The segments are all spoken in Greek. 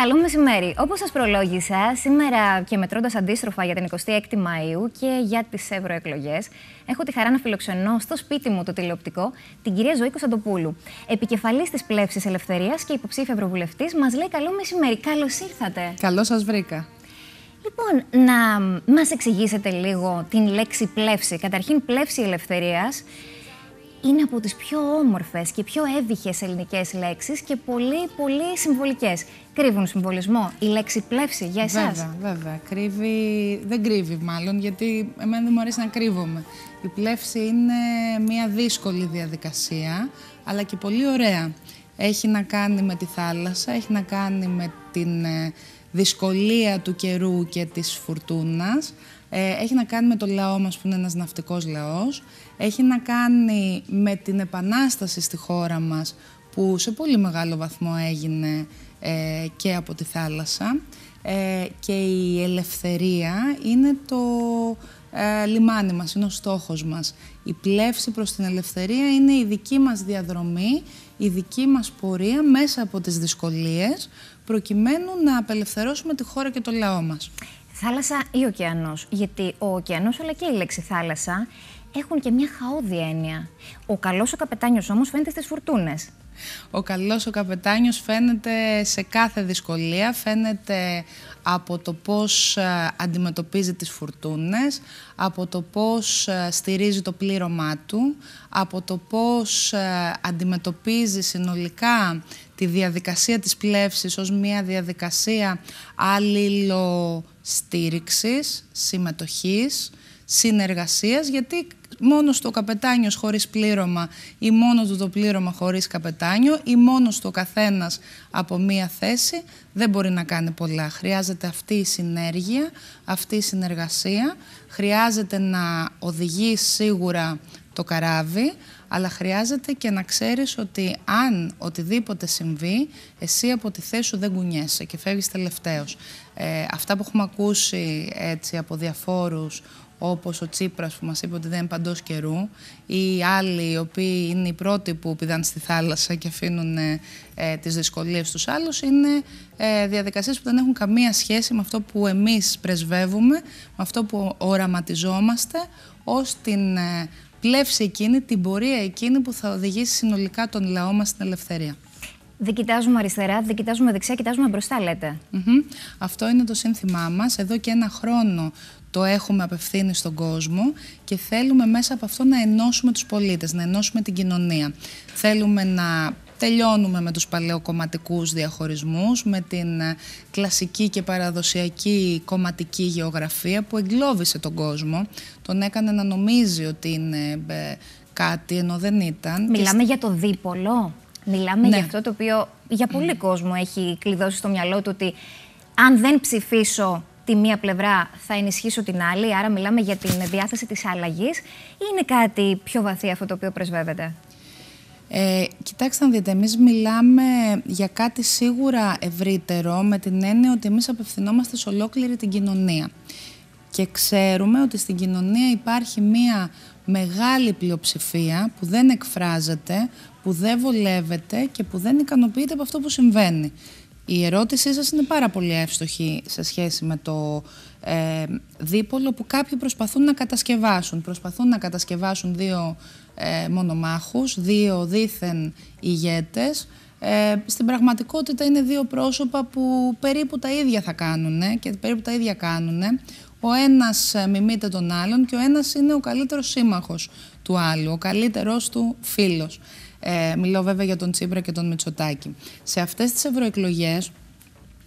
Καλό μεσημέρι. Όπως σας προλόγησα, σήμερα και μετρώντας αντίστροφα για την 26η Μαΐου και για τις ευρωεκλογές, έχω τη χαρά να φιλοξενώ στο σπίτι μου το τηλεοπτικό την κυρία Ζωή Κωνσταντοπούλου. Επικεφαλής της Πλεύσης Ελευθερίας και υποψήφια ευρωβουλευτής, μας λέει καλό μεσημέρι. Καλώς ήρθατε. Καλώς σας βρήκα. Λοιπόν, να μας εξηγήσετε λίγο την λέξη πλεύση. Καταρχήν, πλεύση ελευθερίας είναι από τις πιο όμορφες και πιο έβυχες ελληνικές λέξεις και πολύ πολύ συμβολικές. Κρύβουν συμβολισμό η λέξη πλεύση για εσάς. Βέβαια, βέβαια. Κρύβει... Δεν κρύβει μάλλον γιατί εμένα δεν μου αρέσει να κρύβομαι. Η πλεύση είναι μια δύσκολη διαδικασία αλλά και πολύ ωραία. Έχει να κάνει με τη θάλασσα, έχει να κάνει με την ε, δυσκολία του καιρού και της φουρτούνας ε, έχει να κάνει με το λαό μας που είναι ένας ναυτικός λαός, έχει να κάνει με την επανάσταση στη χώρα μας που σε πολύ μεγάλο βαθμό έγινε ε, και από τη θάλασσα ε, και η ελευθερία είναι το λιμάνι μας, είναι ο στόχος μας. Η πλεύση προς την ελευθερία είναι η δική μας διαδρομή, η δική μας πορεία μέσα από τις δυσκολίες προκειμένου να απελευθερώσουμε τη χώρα και το λαό μας. Θάλασσα ή ωκεανός. Γιατί ο ωκεανός, αλλά και η λέξη θάλασσα, έχουν και μια χαόδια έννοια. Ο καλός ο καπετάνιος όμως φαίνεται στις φουρτούνες. Ο καλός ο καπετάνιος φαίνεται σε κάθε δυσκολία, φαίνεται από το πώς ε, αντιμετωπίζει τις φουρτούνες, από το πώς ε, στηρίζει το πλήρωμά του, από το πώς ε, αντιμετωπίζει συνολικά τη διαδικασία της πλεύσης ως μια διαδικασία αλληλοστήριξης, συμμετοχής, συνεργασίας, γιατί μόνος το καπετάνιος χωρίς πλήρωμα ή μόνος το πλήρωμα χωρίς πλήρωμα ή μόνο του το πλήρωμα χωρί καπετάνιο ή μόνος το καθενας από μία θέση δεν μπορεί να κάνει πολλά. Χρειάζεται αυτή η συνέργεια, αυτή η συνεργασία. Χρειάζεται να οδηγείς σίγουρα το καράβι, αλλά χρειάζεται και να ξέρεις ότι αν οτιδήποτε συμβεί, εσύ από τη θέση σου δεν κουνιέσαι και φεύγεις τελευταίος. Ε, αυτά που έχουμε ακούσει έτσι από διαφόρους Όπως ο Τσίπρας που μας είπε ότι δεν είναι παντός καιρού ή άλλοι οι οποίοι είναι οι πρώτοι που πηδάνε στη θάλασσα και αφήνουν ε, ε τις δυσκολίες τους άλλους είναι ε, που δεν έχουν καμία σχέση με αυτό που εμείς πρεσβεύουμε, με αυτό που οραματιζόμαστε ως την ε, πλεύση εκείνη, την πορεία εκείνη που θα οδηγήσει συνολικά τον λαό μας στην ελευθερία. Δεν κοιτάζουμε αριστερά, δεν κοιτάζουμε δεξιά, κοιτάζουμε μπροστά, λέτε. Αυτό είναι το σύνθημά μας. Εδώ και ένα χρόνο το έχουμε απευθύνει στον κόσμο και θέλουμε μέσα από αυτό να ενώσουμε τους πολίτες, να ενώσουμε την κοινωνία. Θέλουμε να τελειώνουμε με τους παλαιοκομματικούς διαχωρισμούς, με την ε, κλασική και παραδοσιακή κομματική γεωγραφία που εγκλώβησε τον κόσμο, τον έκανε να νομίζει ότι είναι ε, κάτι ενώ δεν ήταν. Μιλάμε για το δίπολο. Μιλάμε ναι. για αυτό το οποίο για πολύ ναι. κόσμο έχει κλειδώσει στο μυαλό του ότι αν δεν ψηφίσω τη μία πλευρά θα ενισχύσω την άλλη, άρα μιλάμε για την διάθεση της αλλαγής, ή είναι κάτι πιο βαθύ αυτό το οποίο πρεσβεύεται. Ε, κοιτάξτε να δείτε, εμείς μιλάμε για κάτι σίγουρα ευρύτερο με την έννοια ότι εμείς απευθυνόμαστε σε ολόκληρη την κοινωνία. Και ξέρουμε ότι στην κοινωνία υπάρχει μία μεγάλη πλειοψηφία που δεν εκφράζεται, που δεν βολεύεται και που δεν ικανοποιείται από αυτό που συμβαίνει. Η ερώτησή σας είναι πάρα πολύ εύστοχη σε σχέση με το ε, δίπολο που κάποιοι προσπαθούν να κατασκευάσουν. Προσπαθούν να κατασκευάσουν δύο ε, μονομάχους, δύο δίθεν ηγέτες. Ε, στην πραγματικότητα είναι δύο πρόσωπα που περίπου τα ίδια θα κάνουν και περίπου τα ίδια κάνουν. Ο ένας ε, μιμείται τον άλλον και ο ένας είναι ο καλύτερος σύμμαχος του άλλου, ο καλύτερός του φίλος. Ε, μιλώ βέβαια για τον Τσίπρα και τον Μητσοτάκη. Σε αυτές τις ευρωεκλογές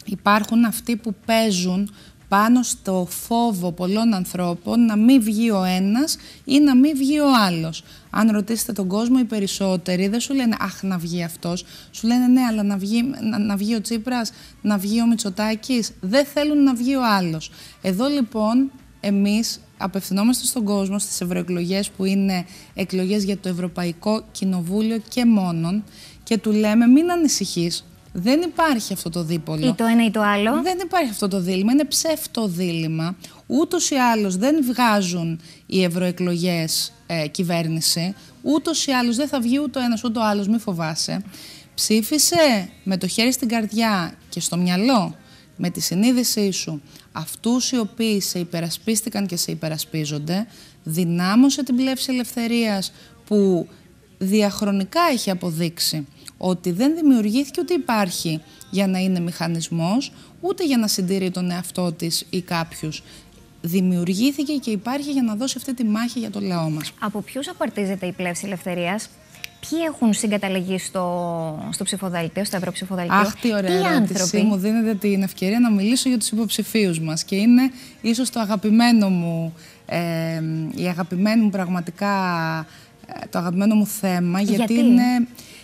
υπάρχουν αυτοί που παίζουν πάνω στο φόβο πολλών ανθρώπων να μην βγει ο ένας ή να μην βγει ο άλλος. Αν ρωτήσετε τον κόσμο, οι περισσότεροι δεν σου λένε «Αχ, να βγει αυτός». Σου λένε «Ναι, αλλά να βγει, να, να βγει ο Τσίπρας, να βγει ο Μητσοτάκης». Δεν θέλουν να βγει ο άλλος. Εδώ λοιπόν εμείς απευθυνόμαστε στον κόσμο στις ευρωεκλογές που είναι εκλογές για το Ευρωπαϊκό Κοινοβούλιο και μόνον και του λέμε μην ανησυχείς, δεν υπάρχει αυτό το δίπολο. Ή το ένα ή το άλλο. Δεν υπάρχει αυτό το δίλημα. Είναι ψεύτο δίλημα. Ούτως ή άλλως δεν βγάζουν οι ευρωεκλογές ε, κυβέρνηση. Ούτως ή άλλως δεν θα βγει ούτε ένας ούτε ο άλλος. Μη φοβάσαι. Ψήφισε με το χέρι στην καρδιά και στο μυαλό με τη συνείδησή σου αυτούς οι οποίοι σε υπερασπίστηκαν και σε υπερασπίζονται, δυνάμωσε την πλεύση ελευθερίας που διαχρονικά έχει αποδείξει ότι δεν δημιουργήθηκε ούτε υπάρχει για να είναι μηχανισμός, ούτε για να συντηρεί τον εαυτό της ή κάποιους. Δημιουργήθηκε και υπάρχει για να δώσει αυτή τη μάχη για το λαό μας. Από ποιους απαρτίζεται η πλεύση ελευθερίας? Ποιοι έχουν συγκαταλεγεί στο, στο ψηφοδελτίο, στο ευρωψηφοδελτίο. Αχ, τι ωραία τι ερώτηση. Μου δίνετε την ευκαιρία να μιλήσω για τους υποψηφίους μας και είναι ίσως το αγαπημένο μου, ε, η αγαπημένη μου πραγματικά, ε, το αγαπημένο μου θέμα γιατί, είναι...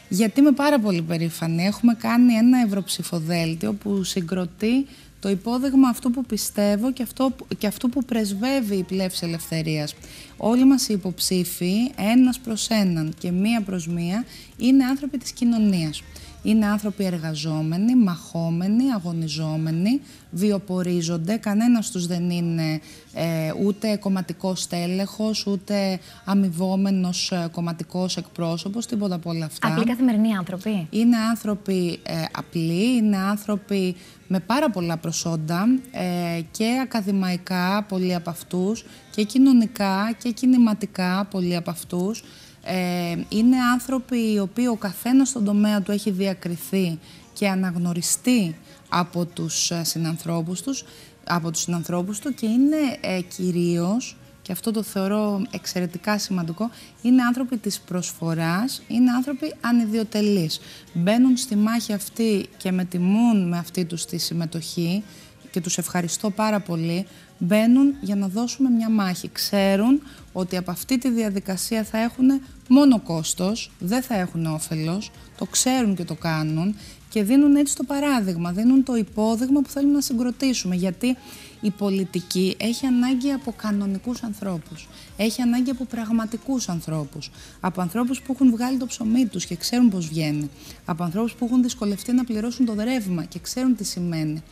Γιατί είμαι πάρα πολύ περήφανη. Έχουμε κάνει ένα ευρωψηφοδέλτιο που συγκροτεί το υπόδειγμα αυτού που πιστεύω και, αυτό, και αυτού που πρεσβεύει η πλεύση ελευθερίας. Όλοι μας οι υποψήφοι, ένας προς έναν και μία προς μία, είναι άνθρωποι της κοινωνίας. Είναι άνθρωποι εργαζόμενοι, μαχόμενοι, αγωνιζόμενοι, βιοπορίζονται. Κανένας τους δεν είναι ε, ούτε κομματικός τέλεχος, ούτε αμοιβόμενος ε, κομματικός εκπρόσωπος, τίποτα από όλα αυτά. Απλοί καθημερινοί άνθρωποι. Είναι άνθρωποι ε, απλοί, είναι άνθρωποι με πάρα πολλά προσόντα ε, και ακαδημαϊκά πολλοί από αυτούς και κοινωνικά και κινηματικά πολλοί από αυτούς. Ε, είναι άνθρωποι οι οποίοι ο καθένας στον τομέα του έχει διακριθεί και αναγνωριστεί από τους ε, συνανθρώπους, τους, από τους συνανθρώπους του και είναι ε, κυρίως και αυτό το θεωρώ εξαιρετικά σημαντικό, είναι άνθρωποι της προσφοράς, είναι άνθρωποι ανιδιοτελείς. Μπαίνουν στη μάχη αυτή και με τιμούν με αυτή τους τη συμμετοχή και τους ευχαριστώ πάρα πολύ, μπαίνουν για να δώσουμε μια μάχη. Ξέρουν ότι από αυτή τη διαδικασία θα έχουν μόνο κόστος, δεν θα έχουν όφελος, το ξέρουν και το κάνουν και δίνουν έτσι το παράδειγμα, δίνουν το υπόδειγμα που θέλουμε να συγκροτήσουμε. Γιατί η πολιτική έχει ανάγκη από κανονικούς ανθρώπους. Έχει ανάγκη από πραγματικούς ανθρώπους. Από ανθρώπους που έχουν βγάλει το ψωμί τους και ξέρουν πώς βγαίνει. Από ανθρώπους που έχουν δυσκολευτεί να πληρώσουν το ρεύμα και ξέρουν τι σημαίνει.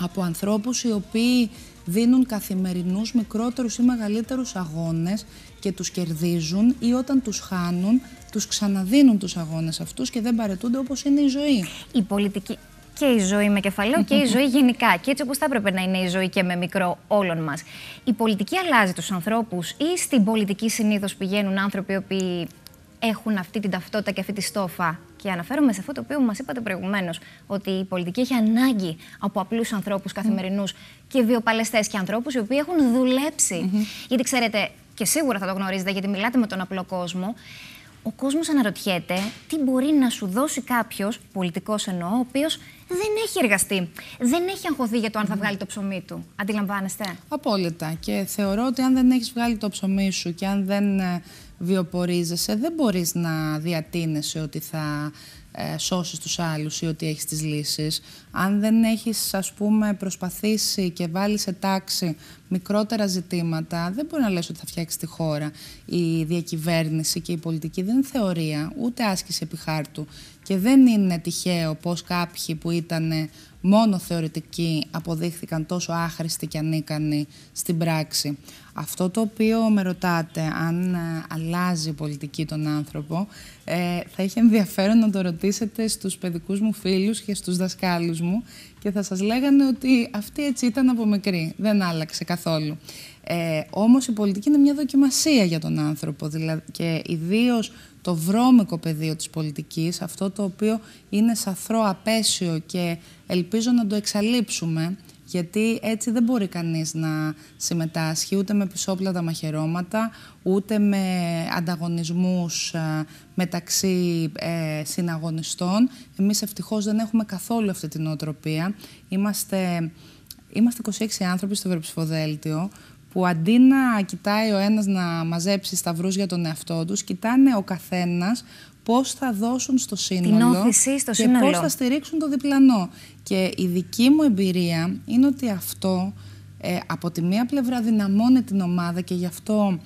Από ανθρώπους οι οποίοι δίνουν καθημερινούς μικρότερους ή μεγαλύτερους αγώνες και τους κερδίζουν ή όταν τους χάνουν τους ξαναδίνουν τους αγώνες αυτούς και δεν παρετούνται όπως είναι η ζωή. Η πολιτική, και η ζωή με κεφαλαίο και η ζωή γενικά. Και έτσι όπως θα έπρεπε να είναι η ζωή και με μικρό όλων μας. Η πολιτική αλλάζει τους ανθρώπους, ή στην πολιτική συνήθως πηγαίνουν άνθρωποι οι οποίοι έχουν αυτή την ταυτότητα και αυτή τη στόφα. Και αναφέρομαι σε αυτό το οποίο μας είπατε προηγουμένως, ότι η πολιτική έχει ανάγκη από απλούς ανθρώπους καθημερινούς και βιοπαλαιστές και ανθρώπους οι οποίοι έχουν δουλέψει. Γιατί ξέρετε, και σίγουρα θα το γνωρίζετε γιατί μιλάτε με τον απλό κόσμο, ο κόσμος αναρωτιέται τι μπορεί να σου δώσει κάποιος, πολιτικός εννοώ, ο οποίος δεν έχει εργαστεί. Δεν έχει αγχωθεί για το αν θα βγάλει το ψωμί του. Αντιλαμβάνεστε. Απόλυτα. Και θεωρώ ότι αν δεν έχεις βγάλει το ψωμί σου και αν δεν ε, βιοπορίζεσαι, δεν μπορείς να διατείνεσαι ότι θα ε, σώσεις τους άλλους ή ότι έχεις τις λύσεις. Αν δεν έχεις, ας πούμε, προσπαθήσει και βάλεις σε τάξη μικρότερα ζητήματα, δεν μπορεί να λες ότι θα φτιάξεις τη χώρα. Η διακυβέρνηση και η πολιτική δεν είναι θεωρία, ούτε άσκηση επιχάρτου. Και δεν είναι τυχαίο πως κάποιοι που ήταν μόνο θεωρητικοί αποδείχθηκαν τόσο άχρηστοι και ανίκανοι στην πράξη. Αυτό το οποίο με ρωτάτε, αν ε, αλλάζει η πολιτική τον άνθρωπο, ε, θα είχε ενδιαφέρον να το ρωτήσετε στους παιδικούς μου φίλους και στους δασκάλους μου και θα σας λέγανε ότι αυτή έτσι ήταν από μικρή, δεν άλλαξε καθόλου. Ε, όμως η πολιτική είναι μια δοκιμασία για τον άνθρωπο δηλαδή, και ιδίως το βρώμικο πεδίο της πολιτικής, αυτό το οποίο είναι σαθρό, απέσιο και ελπίζω να το εξαλείψουμε, γιατί έτσι δεν μπορεί κανείς να συμμετάσχει ούτε με τα μαχαιρώματα, ούτε με ανταγωνισμούς ε, μεταξύ ε, συναγωνιστών. Εμείς ευτυχώς δεν έχουμε καθόλου αυτή την νοοτροπία. Είμαστε, είμαστε 26 άνθρωποι στο Ευρωψηφοδέλτιο που αντί να κοιτάει ο ένας να μαζέψει σταυρούς για τον εαυτό τους, κοιτάνε ο καθένας πώς θα δώσουν στο σύνολο και πώς θα στηρίξουν το διπλανό. Και η δική μου εμπειρία είναι ότι αυτό ε, από τη μία πλευρά δυναμώνει την ομάδα και γι' αυτό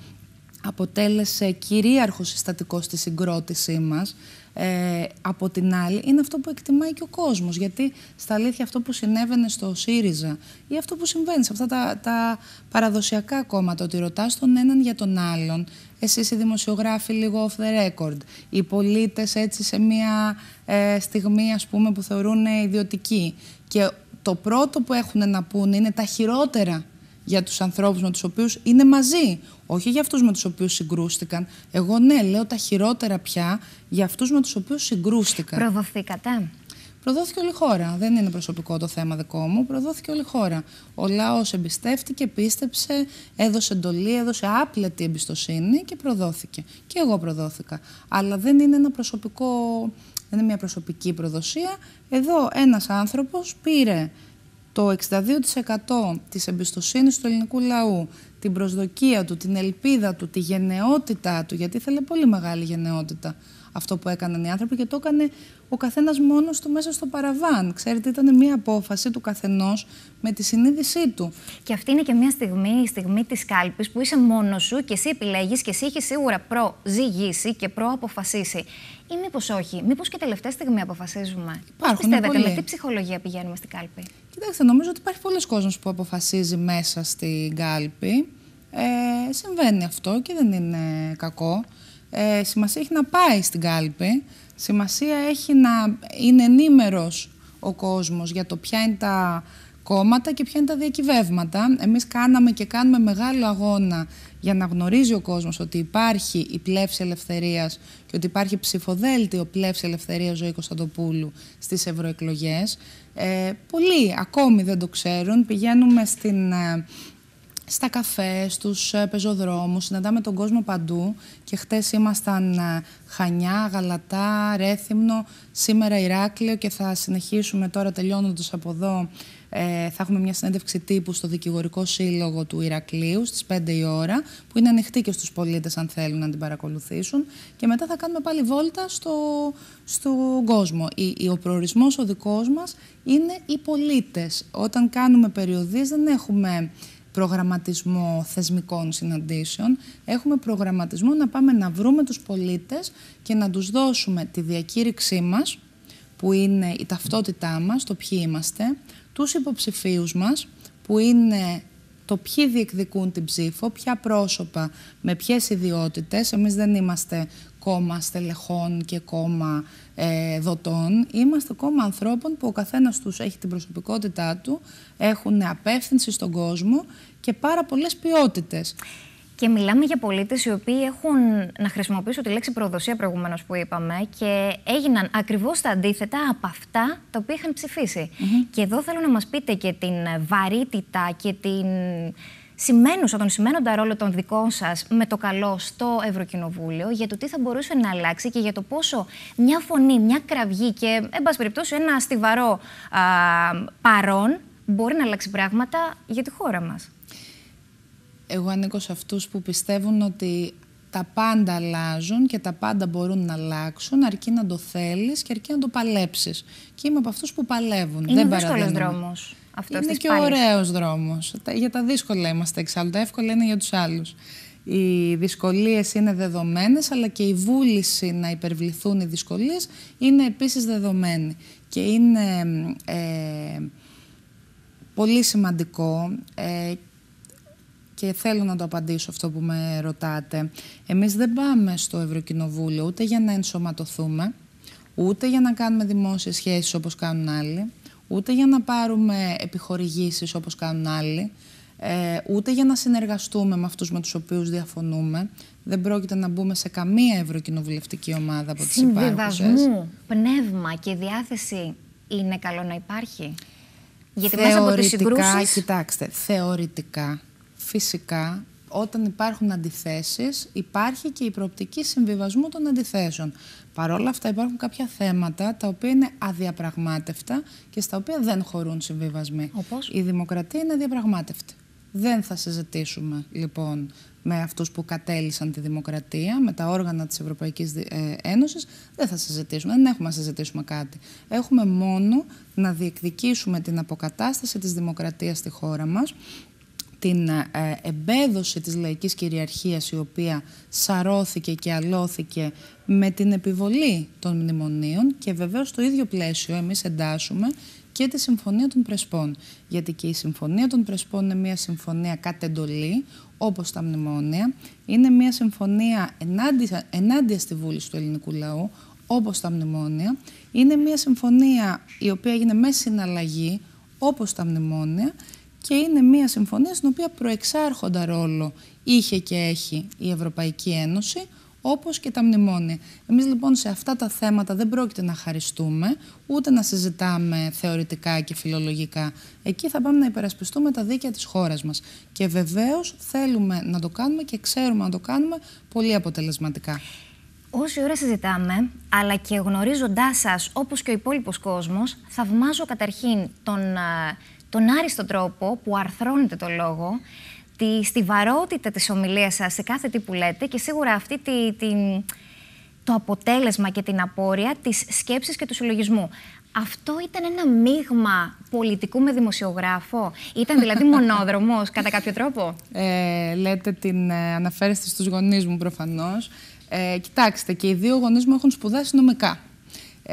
αποτέλεσε κυρίαρχος συστατικός στη συγκρότησή μας ε, από την άλλη, είναι αυτό που εκτιμάει και ο κόσμος. Γιατί στα αλήθεια, αυτό που συνέβαινε στο ΣΥΡΙΖΑ ή αυτό που συμβαίνει σε αυτά τα, τα παραδοσιακά κόμματα, ότι ρωτάς τον έναν για τον άλλον, εσείς οι δημοσιογράφοι λίγο off the record, οι πολίτες έτσι σε μια ε, στιγμή ας πούμε, που θεωρούν ιδιωτική. Και το πρώτο που έχουν να πούνε είναι τα χειρότερα για τους ανθρώπους με τους οποίους είναι μαζί. Όχι για αυτούς με τους οποίους συγκρούστηκαν. Εγώ ναι, λέω τα χειρότερα πια για αυτούς με τους οποίους συγκρούστηκαν. Προδοθήκατε. Προδόθηκε όλη η χώρα. Δεν είναι προσωπικό το θέμα δικό μου. Προδόθηκε όλη η χώρα. Ο λαός εμπιστεύτηκε, πίστεψε, έδωσε εντολή, έδωσε άπλετη εμπιστοσύνη και προδόθηκε. Και εγώ προδόθηκα. Αλλά δεν είναι ένα προσωπικό. Δεν είναι μια προσωπική προδοσία. Εδώ ένας άνθρωπος πήρε το 62% της εμπιστοσύνης του ελληνικού λαού, την προσδοκία του, την ελπίδα του, τη γενναιότητά του, γιατί ήθελε πολύ μεγάλη γενναιότητα αυτό που έκαναν οι άνθρωποι και το έκανε ο καθένας μόνος του μέσα στο παραβάν. Ξέρετε, ήταν μια απόφαση του καθενός με τη συνείδησή του. Και αυτή είναι και μια στιγμή, η στιγμή της κάλπης που είσαι μόνος σου και εσύ επιλέγεις και εσύ έχεις σίγουρα προζυγίσει και προαποφασίσει. Ή μήπως όχι, μήπως και τελευταία στιγμή αποφασίζουμε. Υπάρχουν Πώς πιστεύετε, με τι ψυχολογία πηγαίνουμε στην κάλπη. Κοιτάξτε, νομίζω ότι υπάρχει πολλοί κόσμος που αποφασίζει μέσα στην κάλπη. Ε, συμβαίνει αυτό και δεν είναι κακό. Ε, σημασία έχει να πάει στην κάλπη. Σημασία έχει να είναι ενήμερος ο κόσμος για το ποια είναι τα κόμματα και ποια είναι τα διακυβεύματα. Εμείς κάναμε και κάνουμε μεγάλο αγώνα για να γνωρίζει ο κόσμος ότι υπάρχει η πλεύση ελευθερίας και ότι υπάρχει ψηφοδέλτιο πλεύση ελευθερίας ζωής Κωνσταντοπούλου στις ευρωεκλογές. Ε, πολλοί ακόμη δεν το ξέρουν. Πηγαίνουμε στην, ε, στα καφέ, στους ε, πεζοδρόμους, συναντάμε τον κόσμο παντού και χτες ήμασταν ε, Χανιά, Γαλατά, Ρέθυμνο, σήμερα Ηράκλειο και θα συνεχίσουμε τώρα τελειώνοντας από εδώ ε, θα έχουμε μια συνέντευξη τύπου στο Δικηγορικό Σύλλογο του Ηρακλείου στις 5 η ώρα, που είναι ανοιχτή και στους πολίτες αν θέλουν να την παρακολουθήσουν. Και μετά θα κάνουμε πάλι βόλτα στο, στον κόσμο. Η, ο προορισμός ο δικός μας είναι οι πολίτες. Όταν κάνουμε περιοδίες δεν έχουμε προγραμματισμό θεσμικών συναντήσεων. Έχουμε προγραμματισμό να πάμε να βρούμε τους πολίτες και να τους δώσουμε τη διακήρυξή μας, που είναι η ταυτότητά μας, το ποιοι είμαστε, τους υποψηφίους μας που είναι το ποιοι διεκδικούν την ψήφο, ποια πρόσωπα, με ποιες ιδιότητες. Εμείς δεν είμαστε κόμμα στελεχών και κόμμα ε, δοτών. Είμαστε κόμμα ανθρώπων που ο καθένας τους έχει την προσωπικότητά του, έχουν απεύθυνση στον κόσμο και πάρα πολλές ποιότητες. Και μιλάμε για πολίτες οι οποίοι έχουν, να χρησιμοποιήσω τη λέξη προδοσία προηγουμένως που είπαμε, και έγιναν ακριβώς τα αντίθετα από αυτά τα οποία είχαν ψηφίσει. Mm -hmm. Και εδώ θέλω να μας πείτε και την βαρύτητα και την σημαίνουσα, τον σημαίνοντα ρόλο των δικών σας με το καλό στο Ευρωκοινοβούλιο, για το τι θα μπορούσε να αλλάξει και για το πόσο μια φωνή, μια κραυγή και, εν πάση περιπτώσει, ένα στιβαρό α, παρόν μπορεί να αλλάξει πράγματα για τη χώρα μας εγώ ανήκω σε αυτούς που πιστεύουν ότι τα πάντα αλλάζουν και τα πάντα μπορούν να αλλάξουν αρκεί να το θέλεις και αρκεί να το παλέψεις. Και είμαι από αυτούς που παλεύουν. Είναι Δεν δύσκολος δρόμος. Αυτός είναι και πάλης. ωραίος δρόμος. Για τα δύσκολα είμαστε εξάλλου. Τα εύκολα είναι για τους άλλους. Οι δυσκολίες είναι δεδομένες, αλλά και η βούληση να υπερβληθούν οι δυσκολίες είναι επίσης δεδομένη. Και είναι ε, πολύ σημαντικό ε, και θέλω να το απαντήσω αυτό που με ρωτάτε. Εμείς δεν πάμε στο Ευρωκοινοβούλιο ούτε για να ενσωματωθούμε, ούτε για να κάνουμε δημόσιες σχέσεις όπως κάνουν άλλοι, ούτε για να πάρουμε επιχορηγήσεις όπως κάνουν άλλοι, ε, ούτε για να συνεργαστούμε με αυτούς με τους οποίους διαφωνούμε. Δεν πρόκειται να μπούμε σε καμία ευρωκοινοβουλευτική ομάδα από τις υπάρχουσες. Συμβιβασμού, πνεύμα και διάθεση είναι καλό να υπάρχει. Γιατί θεωρητικά, μέσα από τις συγκρούσεις... Κοιτάξτε, θεωρητικά φυσικά όταν υπάρχουν αντιθέσεις υπάρχει και η προοπτική συμβιβασμού των αντιθέσεων. Παρ' όλα αυτά υπάρχουν κάποια θέματα τα οποία είναι αδιαπραγμάτευτα και στα οποία δεν χωρούν συμβιβασμοί. Όπως? Η δημοκρατία είναι αδιαπραγμάτευτη. Δεν θα συζητήσουμε λοιπόν με αυτούς που κατέλησαν τη δημοκρατία, με τα όργανα της Ευρωπαϊκής ε, Ένωσης, δεν θα συζητήσουμε, δεν έχουμε να συζητήσουμε κάτι. Έχουμε μόνο να διεκδικήσουμε την αποκατάσταση της δημοκρατίας στη χώρα μας την ε, εμπέδωση της λαϊκής κυριαρχίας η οποία σαρώθηκε και αλώθηκε με την επιβολή των μνημονίων και βεβαίως στο ίδιο πλαίσιο εμείς εντάσσουμε και τη Συμφωνία των Πρεσπών. Γιατί και η Συμφωνία των Πρεσπών είναι μια συμφωνία κατ' εντολή, όπως τα μνημόνια. Είναι μια συμφωνία ενάντια, στη βούληση του ελληνικού λαού, όπως τα μνημόνια. Είναι μια συμφωνία η οποία έγινε με συναλλαγή, όπως τα μνημόνια και είναι μια συμφωνία στην οποία προεξάρχοντα ρόλο είχε και έχει η Ευρωπαϊκή Ένωση, όπως και τα μνημόνια. Εμείς λοιπόν σε αυτά τα θέματα δεν πρόκειται να χαριστούμε, ούτε να συζητάμε θεωρητικά και φιλολογικά. Εκεί θα πάμε να υπερασπιστούμε τα δίκαια της χώρας μας. Και βεβαίως θέλουμε να το κάνουμε και ξέρουμε να το κάνουμε πολύ αποτελεσματικά. Όση ώρα συζητάμε, αλλά και γνωρίζοντάς σας, όπως και ο υπόλοιπος κόσμος, θαυμάζω καταρχήν τον ε, τον άριστο τρόπο που αρθρώνετε το λόγο, τη στιβαρότητα της ομιλίας σας σε κάθε τι που λέτε και σίγουρα αυτή τη, το αποτέλεσμα και την απόρρεια της σκέψης και του συλλογισμού. Αυτό ήταν ένα μείγμα πολιτικού με δημοσιογράφο. Ήταν δηλαδή μονόδρομος κατά κάποιο τρόπο. Ε, λέτε την ε, αναφέρεστε στους γονείς μου προφανώς. Ε, κοιτάξτε και οι δύο γονείς μου έχουν σπουδάσει νομικά.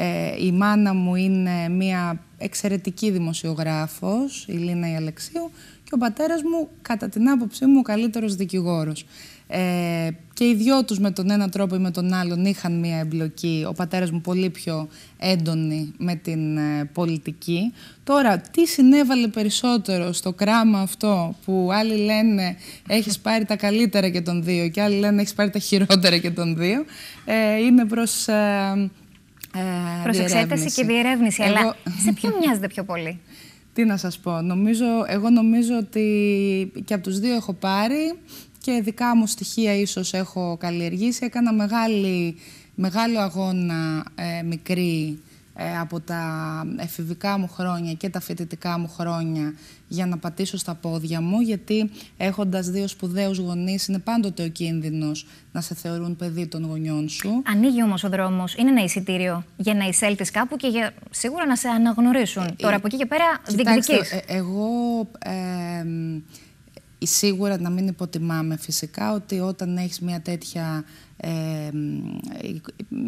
Ε, η μάνα μου είναι μια εξαιρετική δημοσιογράφος, η Λίνα η Αλεξίου, και ο πατέρας μου, κατά την άποψή μου, ο καλύτερος δικηγόρος. Ε, και οι δυο τους με τον ένα τρόπο ή με τον άλλον είχαν μία εμπλοκή, ο πατέρας μου πολύ πιο έντονη με την ε, πολιτική. Τώρα, τι συνέβαλε περισσότερο στο κράμα αυτό που άλλοι λένε έχεις πάρει τα καλύτερα και τον δύο και άλλοι λένε έχεις πάρει τα χειρότερα και τον δύο, ε, είναι προς ε, ε, και διερεύνηση. Αλλά σε ποιο μοιάζεται πιο πολύ. Τι να σας πω. Νομίζω, εγώ νομίζω ότι και από τους δύο έχω πάρει και δικά μου στοιχεία ίσως έχω καλλιεργήσει. Έκανα μεγάλη, μεγάλο αγώνα ε, μικρή ε, από τα εφηβικά μου χρόνια και τα φοιτητικά μου χρόνια για να πατήσω στα πόδια μου, γιατί έχοντας δύο σπουδαίους γονείς είναι πάντοτε ο κίνδυνος να σε θεωρούν παιδί των γονιών σου. Ανοίγει όμως ο δρόμος, είναι ένα εισιτήριο για να εισέλθεις κάπου και για σίγουρα να σε αναγνωρίσουν. Ε, Τώρα από εκεί και πέρα διεκδικείς. Ε, εγώ... Σίγουρα να μην υποτιμάμε φυσικά ότι όταν έχεις μια τέτοια ε, ε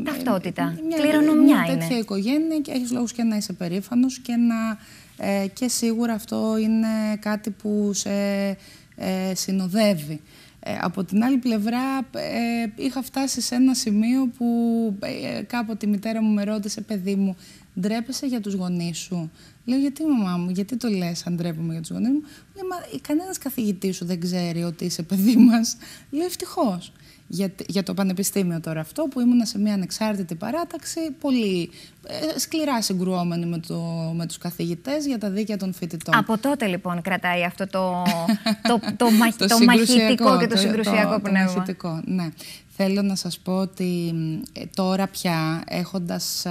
ταυτότητα, μια, κληρονομιά μια τέτοια οικογένεια και έχεις λόγους και να είσαι περήφανος και, να, ε, σίγουρα αυτό είναι κάτι που σε ε, συνοδεύει. από την άλλη πλευρά ε, είχα φτάσει σε ένα σημείο που ε, κάποτε η μητέρα μου με ρώτησε «Παιδί μου, ντρέπεσαι για τους γονείς σου Λέω γιατί μαμά μου, γιατί το λες, αν για τους γονείς μου. Λέω, μα ε, κανένας καθηγητής σου δεν ξέρει ότι είσαι παιδί μας. Λέω ευτυχώς. Για, για το πανεπιστήμιο τώρα αυτό που ήμουν σε μια ανεξάρτητη παράταξη, πολύ ε, σκληρά συγκρουόμενη με, το, με τους καθηγητές για τα δίκαια των φοιτητών. Από τότε λοιπόν κρατάει αυτό το, το, το, το, μαχητικό και το συγκρουσιακό πνεύμα. Το μαχητικό, ναι. Θέλω να σας πω ότι ε, τώρα πια έχοντας...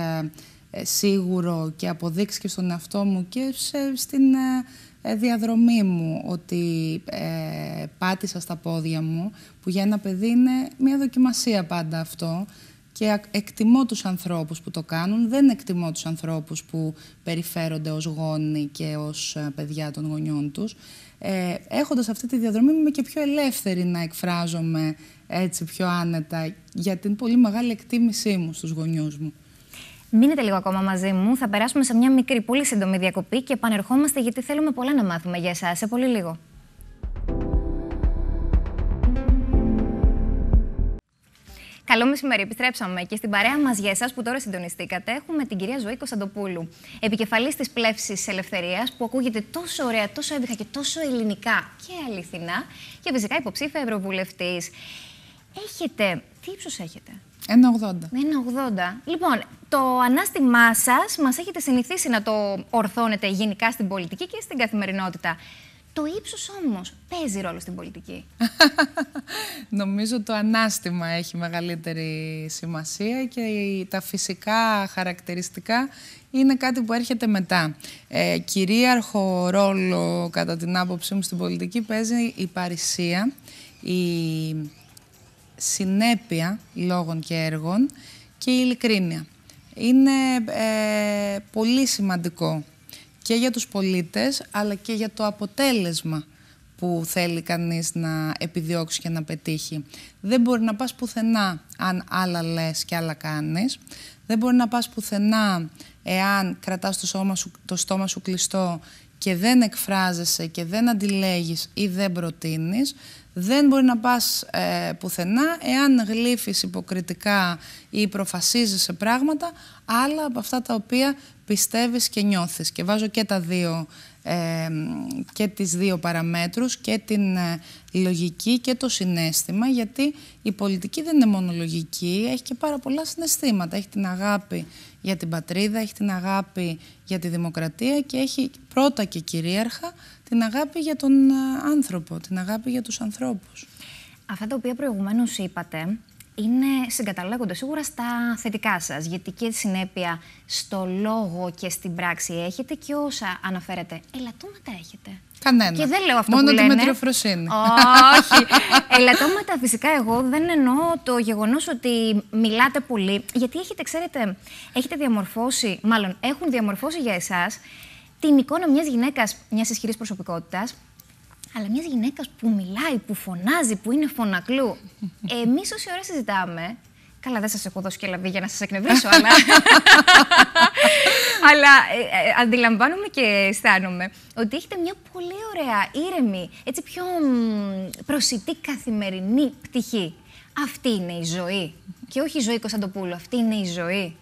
Ε, σίγουρο και αποδείξεις και στον εαυτό μου και στην ε, ε, διαδρομή μου ότι πάτησα στα πόδια μου που για ένα παιδί είναι μια δοκιμασία πάντα αυτό και εκτιμώ τους ανθρώπους που το κάνουν, δεν εκτιμώ τους ανθρώπους που περιφέρονται ως γόνοι και ως παιδιά των γονιών τους. Ε, έχοντας αυτή τη διαδρομή είμαι και πιο ελεύθερη να εκφράζομαι έτσι πιο άνετα για την πολύ μεγάλη εκτίμησή μου στους γονιούς μου. Μείνετε λίγο ακόμα μαζί μου. Θα περάσουμε σε μια μικρή, πολύ σύντομη διακοπή και επανερχόμαστε γιατί θέλουμε πολλά να μάθουμε για εσάς σε πολύ λίγο. Καλό μεσημέρι, επιστρέψαμε και στην παρέα μας για εσάς που τώρα συντονιστήκατε έχουμε την κυρία Ζωή Κωνσταντοπούλου, επικεφαλής της Πλεύσης Ελευθερίας, που ακούγεται τόσο ωραία, τόσο έβγα και τόσο ελληνικά και αληθινά, και φυσικά υποψήφια Ευρωβουλευτής. Έχετε τι ύψος έχετε. 1,80. 1,80. Λοιπόν, το ανάστημά σας μας έχετε συνηθίσει να το ορθώνετε γενικά στην πολιτική και στην καθημερινότητα. Το ύψος όμως παίζει ρόλο στην πολιτική. Νομίζω το ανάστημα έχει μεγαλύτερη σημασία και τα φυσικά χαρακτηριστικά είναι κάτι που έρχεται μετά. Ε, κυρίαρχο ρόλο κατά την άποψή μου στην πολιτική παίζει η παρησία, η συνέπεια λόγων και έργων και η ειλικρίνεια. Είναι ε, πολύ σημαντικό και για τους πολίτες, αλλά και για το αποτέλεσμα που θέλει κανείς να επιδιώξει και να πετύχει. Δεν μπορεί να πας πουθενά αν άλλα λες και άλλα κάνεις. Δεν μπορεί να πας πουθενά εάν κρατάς το, σώμα σου, το στόμα σου κλειστό και δεν εκφράζεσαι και δεν αντιλέγεις ή δεν προτείνεις. Δεν μπορεί να πας ε, πουθενά εάν γλύφεις υποκριτικά ή προφασίζεις σε πράγματα άλλα από αυτά τα οποία πιστεύεις και νιώθεις. Και βάζω και τα δύο ε, και τις δύο παραμέτρους και την ε, λογική και το συνέστημα γιατί η πολιτική δεν είναι μόνο λογική, έχει και πάρα πολλά συναισθήματα. Έχει την αγάπη, για την πατρίδα, έχει την αγάπη για τη δημοκρατία και έχει πρώτα και κυρίαρχα την αγάπη για τον ε, άνθρωπο, την αγάπη για τους ανθρώπους. Αυτά τα οποία προηγουμένως είπατε είναι συγκαταλέγονται σίγουρα στα θετικά σας, γιατί και συνέπεια στο λόγο και στην πράξη έχετε και όσα αναφέρετε ελαττώματα έχετε. Κανένα. Και δεν λέω αυτό Μόνο που λένε. Μόνο τη μετριοφροσύνη. Όχι. ελαττώματα φυσικά εγώ δεν εννοώ το γεγονός ότι μιλάτε πολύ, γιατί έχετε, ξέρετε, έχετε διαμορφώσει, μάλλον έχουν διαμορφώσει για εσάς την εικόνα μιας γυναίκας μιας ισχυρής προσωπικότητας, αλλά μιας γυναίκας που μιλάει, που φωνάζει, που είναι φωνακλού. Εμείς όση ώρα συζητάμε. Καλά, δεν σας έχω δώσει και λαβή για να σας εκνευρίσω, αλλά. αλλά ε, ε, αντιλαμβάνομαι και αισθάνομαι ότι έχετε μια πολύ ωραία, ήρεμη, έτσι πιο προσιτή καθημερινή πτυχή. Αυτή είναι η ζωή. Και όχι η ζωή Κωνσταντοπούλου, αυτή είναι η ζωή.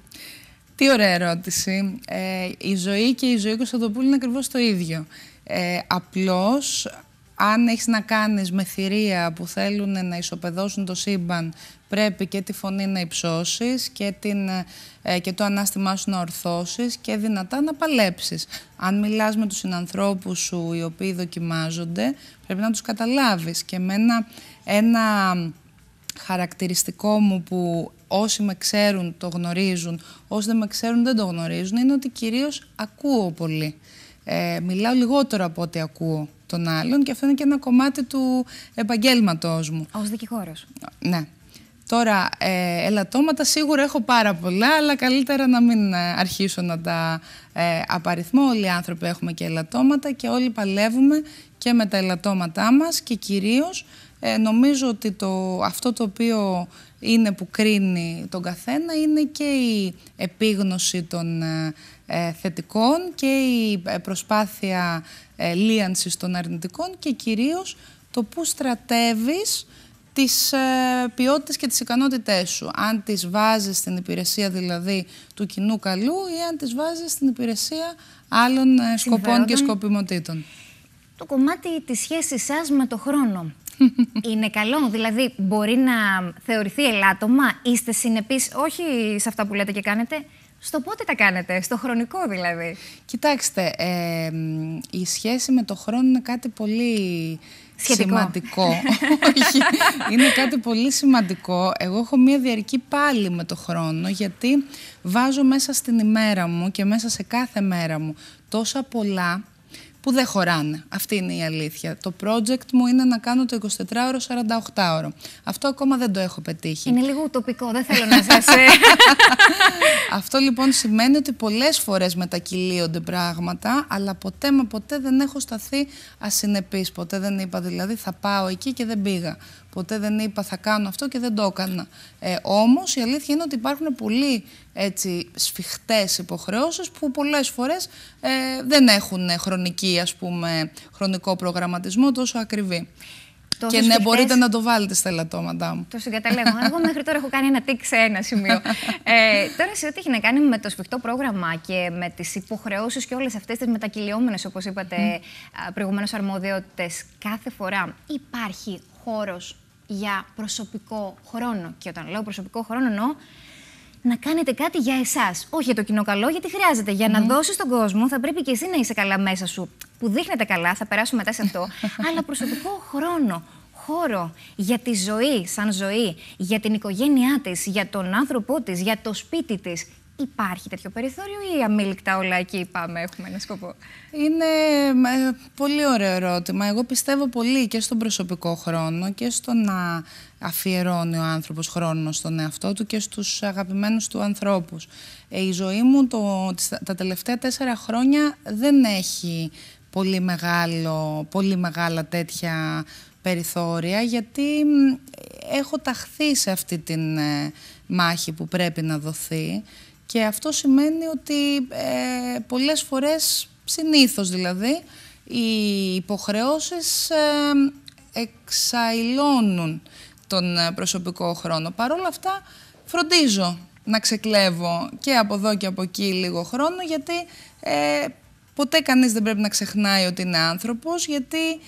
Τι ωραία ερώτηση. Ε, η ζωή και η ζωή Κωνσταντοπούλου είναι ακριβώς το ίδιο. Ε, απλώς αν έχεις να κάνεις με θηρία που θέλουν να ισοπεδώσουν το σύμπαν, πρέπει και τη φωνή να υψώσεις και, την, ε, το ανάστημά σου να ορθώσεις και δυνατά να παλέψεις. Αν μιλάς με τους συνανθρώπους σου οι οποίοι δοκιμάζονται, πρέπει να τους καταλάβεις. Και μένα ένα χαρακτηριστικό μου που όσοι με ξέρουν το γνωρίζουν, όσοι δεν με ξέρουν δεν το γνωρίζουν, είναι ότι κυρίως ακούω πολύ. Ε, μιλάω λιγότερο από ό,τι ακούω τον και αυτό είναι και ένα κομμάτι του επαγγελματό μου. Ως δικηγόρος. Ναι. Τώρα, ε, ελαττώματα σίγουρα έχω πάρα πολλά, αλλά καλύτερα να μην ε, αρχίσω να τα ε, απαριθμώ. Όλοι οι άνθρωποι έχουμε και ελαττώματα και όλοι παλεύουμε και με τα ελαττώματά μας και κυρίως ε, νομίζω ότι το, αυτό το οποίο είναι που κρίνει τον καθένα είναι και η επίγνωση των ε, ε, θετικών και η ε, προσπάθεια ε, λίανσης των αρνητικών και κυρίως το που στρατεύεις τις ε, ποιότητες και τις ικανότητές σου. Αν τις βάζεις στην υπηρεσία δηλαδή του κοινού καλού ή αν τις βάζεις στην υπηρεσία άλλων σκοπών και σκοπιμοτήτων. Το κομμάτι της σχέσης σας με το χρόνο. Είναι καλό, δηλαδή μπορεί να θεωρηθεί ελάττωμα, είστε συνεπείς όχι σε αυτά που λέτε και κάνετε, στο πότε τα κάνετε, στο χρονικό δηλαδή. Κοιτάξτε, ε, η σχέση με το χρόνο είναι κάτι πολύ σημαντικό. είναι κάτι πολύ σημαντικό. Εγώ έχω μία διαρκή πάλι με το χρόνο, γιατί βάζω μέσα στην ημέρα μου και μέσα σε κάθε μέρα μου τόσα πολλά που δεν χωράνε. Αυτή είναι η αλήθεια. Το project μου είναι να κάνω το 24ωρο 48ωρο. Αυτό ακόμα δεν το έχω πετύχει. Είναι λίγο ουτοπικό, δεν θέλω να σας... Ε. Αυτό λοιπόν σημαίνει ότι πολλές φορές μετακυλίονται πράγματα, αλλά ποτέ με ποτέ δεν έχω σταθεί ασυνεπής. Ποτέ δεν είπα δηλαδή θα πάω εκεί και δεν πήγα. Ποτέ δεν είπα θα κάνω αυτό και δεν το έκανα. Ε, όμως η αλήθεια είναι ότι υπάρχουν πολύ έτσι, σφιχτές υποχρεώσεις που πολλές φορές ε, δεν έχουν χρονική, ας πούμε, χρονικό προγραμματισμό τόσο ακριβή. και ναι, μπορείτε να το βάλετε στα ελαττώματά μου. Το συγκαταλέγω. Εγώ μέχρι τώρα έχω κάνει ένα τίκ σε ένα σημείο. ε, τώρα σε ό,τι έχει να κάνει με το σφιχτό πρόγραμμα και με τις υποχρεώσεις και όλες αυτές τις μετακυλιόμενες, όπως είπατε mm. προηγουμένως, αρμοδιότητες κάθε φορά, υπάρχει χώρος για προσωπικό χρόνο. Και όταν λέω προσωπικό χρόνο, εννοώ να κάνετε κάτι για εσάς. Όχι για το κοινό καλό, γιατί χρειάζεται. Για να ναι. δώσει στον κόσμο, θα πρέπει και εσύ να είσαι καλά μέσα σου. Που δείχνετε καλά, θα περάσουμε μετά σε αυτό. αλλά προσωπικό χρόνο, χώρο για τη ζωή, σαν ζωή, για την οικογένειά της, για τον άνθρωπό της, για το σπίτι της Υπάρχει τέτοιο περιθώριο ή αμήλικτα όλα εκεί πάμε, έχουμε ένα σκοπό. Είναι ε, πολύ ωραίο ερώτημα. Εγώ πιστεύω πολύ και στον προσωπικό χρόνο και στο να αφιερώνει ο άνθρωπος χρόνο στον εαυτό του και στους αγαπημένους του ανθρώπους. Ε, η ζωή μου το, τα τελευταία τέσσερα χρόνια δεν έχει πολύ, μεγάλο, πολύ μεγάλα τέτοια περιθώρια γιατί έχω ταχθεί σε αυτή την ε, μάχη που πρέπει να δοθεί. Και αυτό σημαίνει ότι ε, πολλές φορές, συνήθως δηλαδή, οι υποχρεώσεις ε, εξαϊλώνουν τον ε, προσωπικό χρόνο. Παρ' όλα αυτά φροντίζω να ξεκλέβω και από εδώ και από εκεί λίγο χρόνο γιατί ε, ποτέ κανείς δεν πρέπει να ξεχνάει ότι είναι άνθρωπος γιατί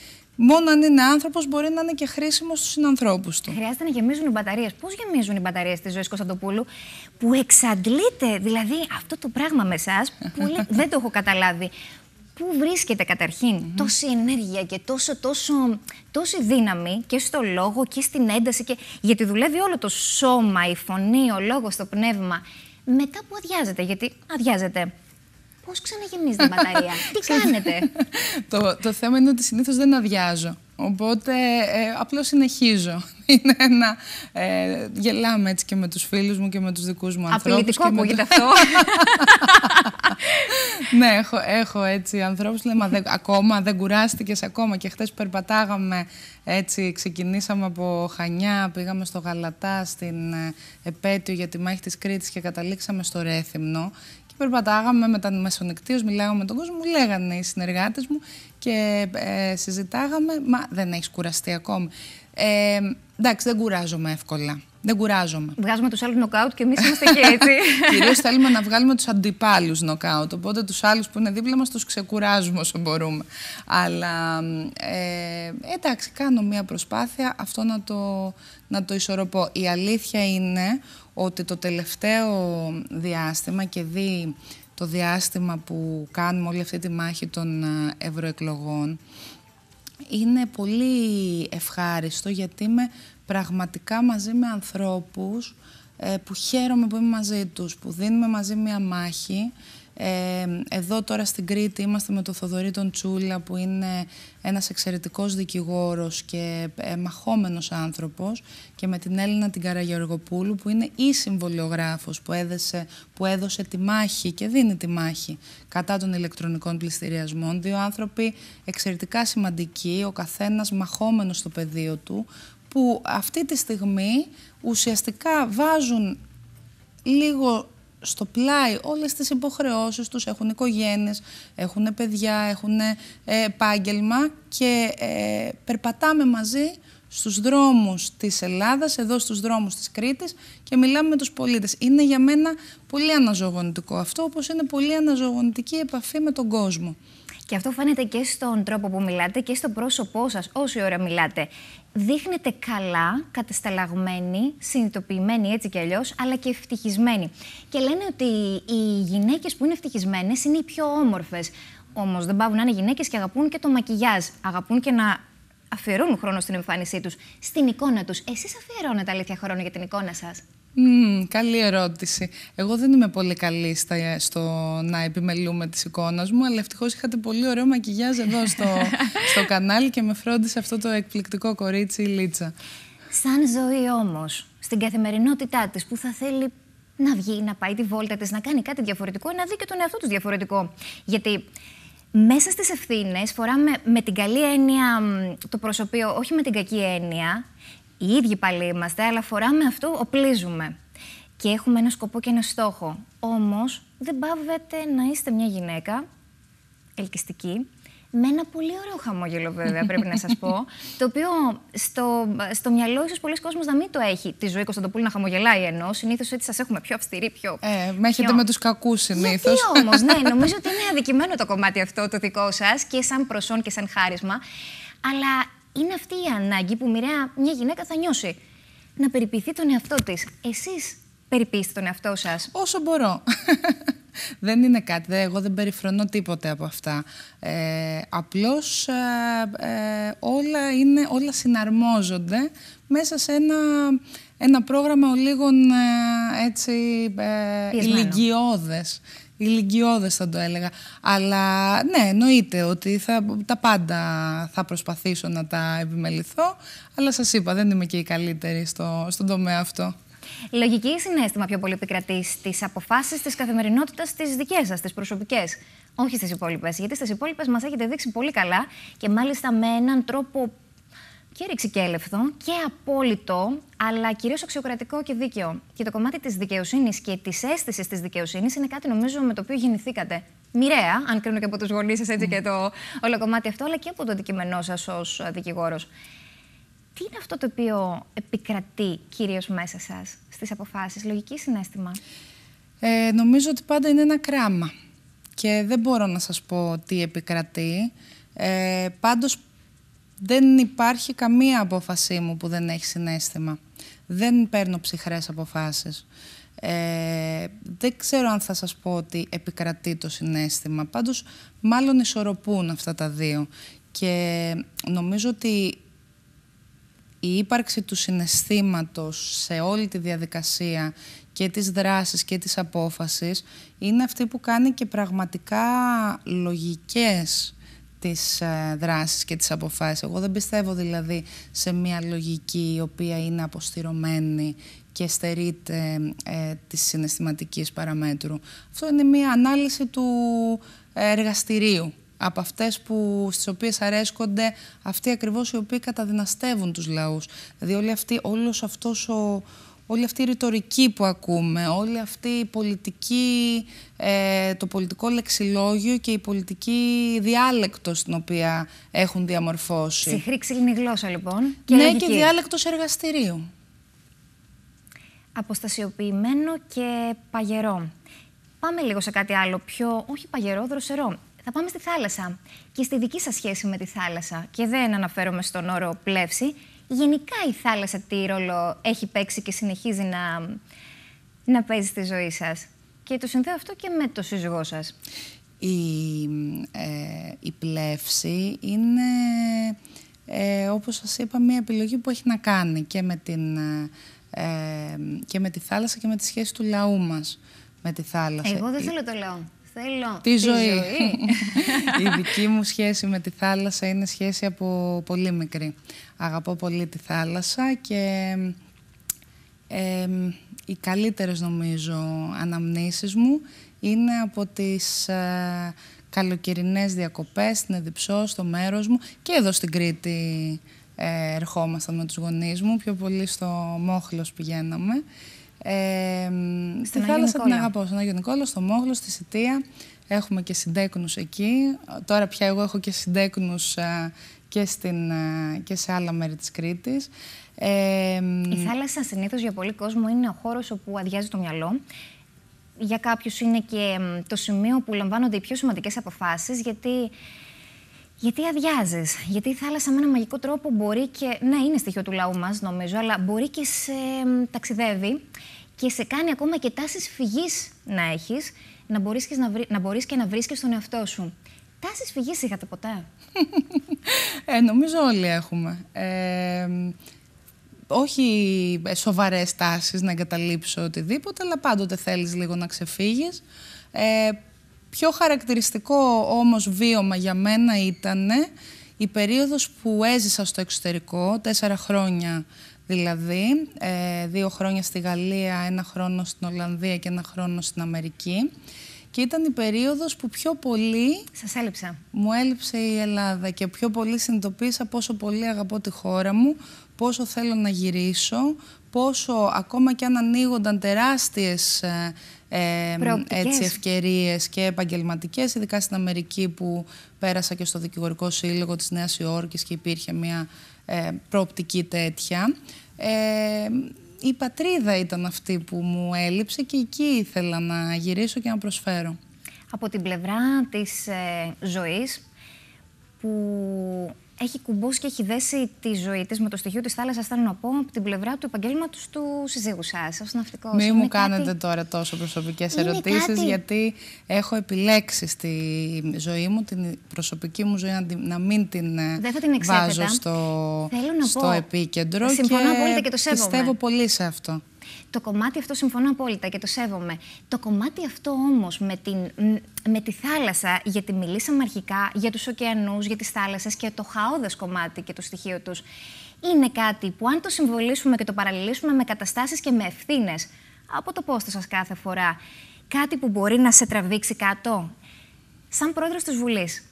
Μόνο αν είναι άνθρωπος, μπορεί να είναι και χρήσιμος στους συνανθρώπους του. Χρειάζεται να γεμίζουν οι μπαταρίες. Πώς γεμίζουν οι μπαταρίες της ζωής Κωνσταντοπούλου, που εξαντλείται. Δηλαδή, αυτό το πράγμα με εσάς, που δεν το έχω καταλάβει. Πού βρίσκεται καταρχήν τόση ενέργεια και τόσο, τόσο, τόση δύναμη και στο λόγο και στην ένταση. Και... Γιατί δουλεύει όλο το σώμα, η φωνή, ο λόγος το πνεύμα. Μετά που αδειάζεται, γιατί αδειάζεται. Πώς την μπαταρία, τι κάνετε. το, το θέμα είναι ότι συνήθως δεν αδειάζω. Οπότε ε, απλώς συνεχίζω. Είναι ένα, ε, γελάμε έτσι και με τους φίλους μου και με τους δικούς μου ανθρώπους. που ακούγεται αυτό. ναι, έχω, έχω έτσι Ανθρώπους, λέμε ακόμα δεν κουράστηκες ακόμα και χθες περπατάγαμε έτσι ξεκινήσαμε από Χανιά, πήγαμε στο Γαλατά στην ε, επέτειο για τη μάχη της Κρήτης και καταλήξαμε στο Ρέθυμνο περπατάγαμε με τα μεσονικτίους, μιλάγαμε με τον κόσμο, μου λέγανε οι συνεργάτες μου και ε, συζητάγαμε, μα δεν έχεις κουραστεί ακόμη. Ε, εντάξει, δεν κουράζομαι εύκολα. Δεν κουράζομαι. Βγάζουμε τους άλλους νοκάουτ και εμείς είμαστε και έτσι. Κυρίως θέλουμε να βγάλουμε τους αντιπάλους νοκάουτ. Οπότε τους άλλους που είναι δίπλα μας τους ξεκουράζουμε όσο μπορούμε. Αλλά ε, εντάξει, κάνω μία προσπάθεια αυτό να το, να το ισορροπώ. Η αλήθεια είναι ότι το τελευταίο διάστημα και δει το διάστημα που κάνουμε όλη αυτή τη μάχη των ε, ευρωεκλογών είναι πολύ ευχάριστο γιατί είμαι πραγματικά μαζί με ανθρώπους ε, που χαίρομαι που είμαι μαζί τους, που δίνουμε μαζί μια μάχη εδώ τώρα στην Κρήτη είμαστε με τον Θοδωρή τον Τσούλα που είναι ένας εξαιρετικός δικηγόρος και ε, μαχόμενος άνθρωπος και με την Έλληνα την Καραγεωργοπούλου που είναι η συμβολιογράφος που, έδεσε, που έδωσε τη μάχη και δίνει τη μάχη κατά των ηλεκτρονικών πληστηριασμών. Δύο άνθρωποι εξαιρετικά σημαντικοί, ο καθένας μαχόμενος στο πεδίο του που αυτή τη στιγμή ουσιαστικά βάζουν λίγο στο πλάι όλες τις υποχρεώσεις τους, έχουν οικογένειες, έχουν παιδιά, έχουν ε, επάγγελμα και ε, περπατάμε μαζί στους δρόμους της Ελλάδας, εδώ στους δρόμους της Κρήτης και μιλάμε με τους πολίτες. Είναι για μένα πολύ αναζωογονητικό αυτό, όπως είναι πολύ αναζωογονητική επαφή με τον κόσμο. Και αυτό φαίνεται και στον τρόπο που μιλάτε και στο πρόσωπό σας όση ώρα μιλάτε. Δείχνετε καλά, κατεσταλαγμένοι, συνειδητοποιημένοι έτσι κι αλλιώς, αλλά και ευτυχισμένοι. Και λένε ότι οι γυναίκες που είναι ευτυχισμένες είναι οι πιο όμορφες. Όμως δεν πάβουν να είναι γυναίκες και αγαπούν και το μακιγιάζ. Αγαπούν και να αφιερώνουν χρόνο στην εμφάνισή τους, στην εικόνα τους. Εσείς αφιερώνετε αλήθεια χρόνο για την εικόνα σας καλή ερώτηση. Εγώ δεν είμαι πολύ καλή στο να επιμελούμε τη εικόνα μου, αλλά ευτυχώς είχατε πολύ ωραίο μακιγιάζ εδώ στο, στο κανάλι και με φρόντισε αυτό το εκπληκτικό κορίτσι η Λίτσα. Σαν ζωή όμως, στην καθημερινότητά της που θα θέλει να βγει, να πάει τη βόλτα της, να κάνει κάτι διαφορετικό να δει και τον εαυτό του διαφορετικό. Γιατί μέσα στις ευθύνες φοράμε με την καλή έννοια το προσωπείο, όχι με την κακή έννοια οι ίδιοι πάλι είμαστε, αλλά φοράμε αυτό, οπλίζουμε. Και έχουμε ένα σκοπό και ένα στόχο. Όμως, δεν πάβετε να είστε μια γυναίκα ελκυστική, με ένα πολύ ωραίο χαμόγελο, βέβαια, πρέπει να σας πω. Το οποίο στο, στο μυαλό ίσως πολλοί κόσμοι να μην το έχει. Τη ζωή Κωνσταντοπούλη να χαμογελάει ενώ συνήθως έτσι σας έχουμε πιο αυστηρή, πιο. Ε, με έχετε πιο... με τους κακούς συνήθω. Γιατί όμως, ναι, νομίζω ότι είναι αδικημένο το κομμάτι αυτό το δικό σας και σαν προσόν και σαν χάρισμα. Αλλά είναι αυτή η ανάγκη που μοιραία μια γυναίκα θα νιώσει. Να περιποιηθεί τον εαυτό της. Εσείς περιποιήστε τον εαυτό σας. Όσο μπορώ. δεν είναι κάτι. εγώ δεν περιφρονώ τίποτε από αυτά. Ε, απλώς ε, ε, όλα, είναι, όλα συναρμόζονται μέσα σε ένα, ένα πρόγραμμα ολίγων ε, έτσι, ε, ηλικιώδες θα το έλεγα. Αλλά ναι, εννοείται ότι θα, τα πάντα θα προσπαθήσω να τα επιμεληθώ, αλλά σας είπα, δεν είμαι και η καλύτερη στο, στον τομέα αυτό. Λογική συνέστημα πιο πολύ επικρατεί στις αποφάσεις της καθημερινότητας της δικές σας, τις προσωπικές. Όχι στις υπόλοιπες. Γιατί στις υπόλοιπες μας έχετε δείξει πολύ καλά και μάλιστα με έναν τρόπο και ρηξικέλευθο και απόλυτο, αλλά κυρίως αξιοκρατικό και δίκαιο. Και το κομμάτι της δικαιοσύνης και της αίσθησης της δικαιοσύνης είναι κάτι νομίζω με το οποίο γεννηθήκατε. Μοιραία, αν κρίνω και από τους γονείς σας έτσι και το όλο κομμάτι αυτό, αλλά και από το αντικείμενό σας ως δικηγόρος. Τι είναι αυτό το οποίο επικρατεί κυρίως μέσα σας στις αποφάσεις λογική συνέστημα. Ε, νομίζω ότι πάντα είναι ένα κράμα και δεν μπορώ να σας πω τι επικρατεί. Ε, πάντως δεν υπάρχει καμία απόφασή μου που δεν έχει συνέστημα. Δεν παίρνω ψυχρές αποφάσεις. Ε, δεν ξέρω αν θα σας πω ότι επικρατεί το συνέστημα. Πάντως, μάλλον ισορροπούν αυτά τα δύο. Και νομίζω ότι η ύπαρξη του συναισθήματος σε όλη τη διαδικασία και της δράσης και της απόφασης είναι αυτή που κάνει και πραγματικά λογικές τις ε, δράσεις και τις αποφάσεις. Εγώ δεν πιστεύω δηλαδή σε μια λογική η οποία είναι αποστηρωμένη και στερείται ε, της συναισθηματικής παραμέτρου. Αυτό είναι μια ανάλυση του εργαστηρίου από αυτές που, στις οποίες αρέσκονται αυτοί ακριβώς οι οποίοι καταδυναστεύουν τους λαούς. Δηλαδή όλοι αυτοί όλος αυτός ο, όλη αυτή η ρητορική που ακούμε, όλη αυτή η πολιτική, ε, το πολιτικό λεξιλόγιο και η πολιτική διάλεκτος στην οποία έχουν διαμορφώσει. Ψυχρή ξύλινη γλώσσα λοιπόν. Και ναι, και διάλεκτος εργαστηρίου. Αποστασιοποιημένο και παγερό. Πάμε λίγο σε κάτι άλλο πιο, όχι παγερό, δροσερό. Θα πάμε στη θάλασσα και στη δική σας σχέση με τη θάλασσα. Και δεν αναφέρομαι στον όρο πλεύση, Γενικά η θάλασσα τι ρόλο έχει παίξει και συνεχίζει να, να παίζει στη ζωή σας. Και το συνδέω αυτό και με το σύζυγό σας. Η, ε, η πλεύση είναι, ε, όπως σας είπα, μια επιλογή που έχει να κάνει και με, την, ε, και με τη θάλασσα και με τη σχέση του λαού μας με τη θάλασσα. Εγώ δεν θέλω το λαό θέλω τη, ζωή. Η δική μου σχέση με τη θάλασσα είναι σχέση από πολύ μικρή. Αγαπώ πολύ τη θάλασσα και οι καλύτερες νομίζω αναμνήσεις μου είναι από τις ε, καλοκαιρινές διακοπές στην Εδιψό, στο μέρος μου και εδώ στην Κρήτη ε, ερχόμασταν με τους γονείς μου, πιο πολύ στο Μόχλος πηγαίναμε ε, στη θάλασσα την αγαπώ. Στον Άγιο Νικόλα, στο Μόγλο, στη Σιτία. Έχουμε και συντέκνους εκεί. Τώρα πια εγώ έχω και συντέκνους ε, και, στην, ε, και σε άλλα μέρη της Κρήτης. Ε, Η θάλασσα συνήθως για πολύ κόσμο είναι ο χώρος όπου αδειάζει το μυαλό. Για κάποιους είναι και το σημείο που λαμβάνονται οι πιο σημαντικές αποφάσεις γιατί γιατί αδειάζεις, Γιατί η θάλασσα με ένα μαγικό τρόπο μπορεί και. Ναι, είναι στοιχείο του λαού μας, νομίζω, αλλά μπορεί και σε ταξιδεύει και σε κάνει ακόμα και τάσεις φυγής να έχεις, να μπορείς και να, να, να βρίσκεις τον εαυτό σου. Τάσεις φυγής είχατε ποτέ. ε, νομίζω όλοι έχουμε. Ε, όχι ε, σοβαρές τάσεις να εγκαταλείψω οτιδήποτε, αλλά πάντοτε θέλεις λίγο να ξεφύγεις. Ε, Πιο χαρακτηριστικό όμως βίωμα για μένα ήταν η περίοδος που έζησα στο εξωτερικό, τέσσερα χρόνια δηλαδή, ε, δύο χρόνια στη Γαλλία, ένα χρόνο στην Ολλανδία και ένα χρόνο στην Αμερική. Και ήταν η περίοδος που πιο πολύ... Σας έλειψα. Μου έλειψε η Ελλάδα και πιο πολύ συνειδητοποίησα πόσο πολύ αγαπώ τη χώρα μου, πόσο θέλω να γυρίσω, πόσο ακόμα και αν ανοίγονταν τεράστιες ε, ε, έτσι, ευκαιρίες και επαγγελματικές. ειδικά στην Αμερική που πέρασα και στο Δικηγορικό Σύλλογο της Νέας Υόρκης και υπήρχε μια ε, προοπτική τέτοια. η πατρίδα ήταν αυτή που μου έλειψε και εκεί ήθελα να γυρίσω και να προσφέρω. Από την πλευρά της ε, ζωής που έχει κουμπώσει και έχει δέσει τη ζωή της με το στοιχείο της θάλασσας, θέλω να πω, από την πλευρά του επαγγέλματος του συζύγου σας, ως ναυτικός. Μην μου κάνετε τώρα τόσο προσωπικές ερωτήσει, γιατί έχω επιλέξει στη ζωή μου, την προσωπική μου ζωή, να μην την, ε, Δεν βάζω στο, στο πω. επίκεντρο. Συμφωνώ και... απόλυτα και το σέβομαι. Πιστεύω πολύ σε αυτό. Το κομμάτι αυτό συμφωνώ απόλυτα και το σέβομαι. Το κομμάτι αυτό όμως με, την, με τη θάλασσα, γιατί μιλήσαμε αρχικά για τους ωκεανούς, για τις θάλασσες και το χαόδες κομμάτι και το στοιχείο τους, είναι κάτι που αν το συμβολήσουμε και το παραλληλήσουμε με καταστάσεις και με ευθύνες από το πόστο σας κάθε φορά, κάτι που μπορεί να σε τραβήξει κάτω. Σαν πρόεδρος της Βουλής,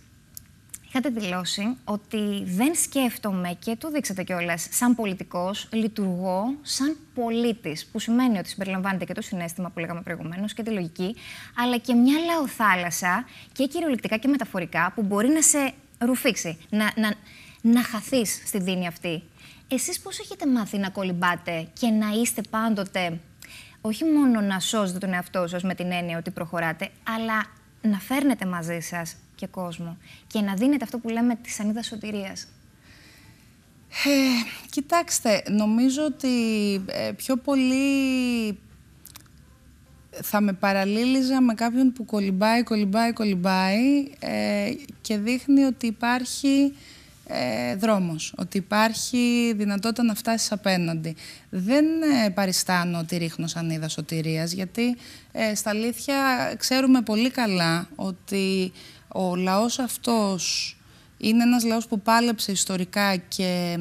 είχατε δηλώσει ότι δεν σκέφτομαι και το δείξατε κιόλας σαν πολιτικός, λειτουργώ σαν πολίτης. Που σημαίνει ότι συμπεριλαμβάνεται και το συνέστημα που λέγαμε προηγουμένως και τη λογική, αλλά και μια λαοθάλασσα και κυριολεκτικά και μεταφορικά που μπορεί να σε ρουφήξει, να, να, να χαθείς στη δίνη αυτή. Εσείς πώς έχετε μάθει να κολυμπάτε και να είστε πάντοτε. Όχι μόνο να σώζετε τον εαυτό σας με την έννοια ότι προχωράτε, αλλά να φέρνετε μαζί σας και κόσμο. Και να δίνεται αυτό που λέμε τη σανίδα σωτηρίας. Ε, κοιτάξτε, νομίζω ότι ε, πιο πολύ θα με παραλίλιζα με κάποιον που κολυμπάει, κολυμπάει, κολυμπάει ε, και δείχνει ότι υπάρχει ε, δρόμος, ότι υπάρχει δυνατότητα να φτάσεις απέναντι. Δεν ε, παριστάνω ότι ρίχνω σανίδα σωτηρίας, γιατί στα αλήθεια ξέρουμε πολύ καλά ότι ο λαός αυτός είναι ένας λαός που πάλεψε ιστορικά και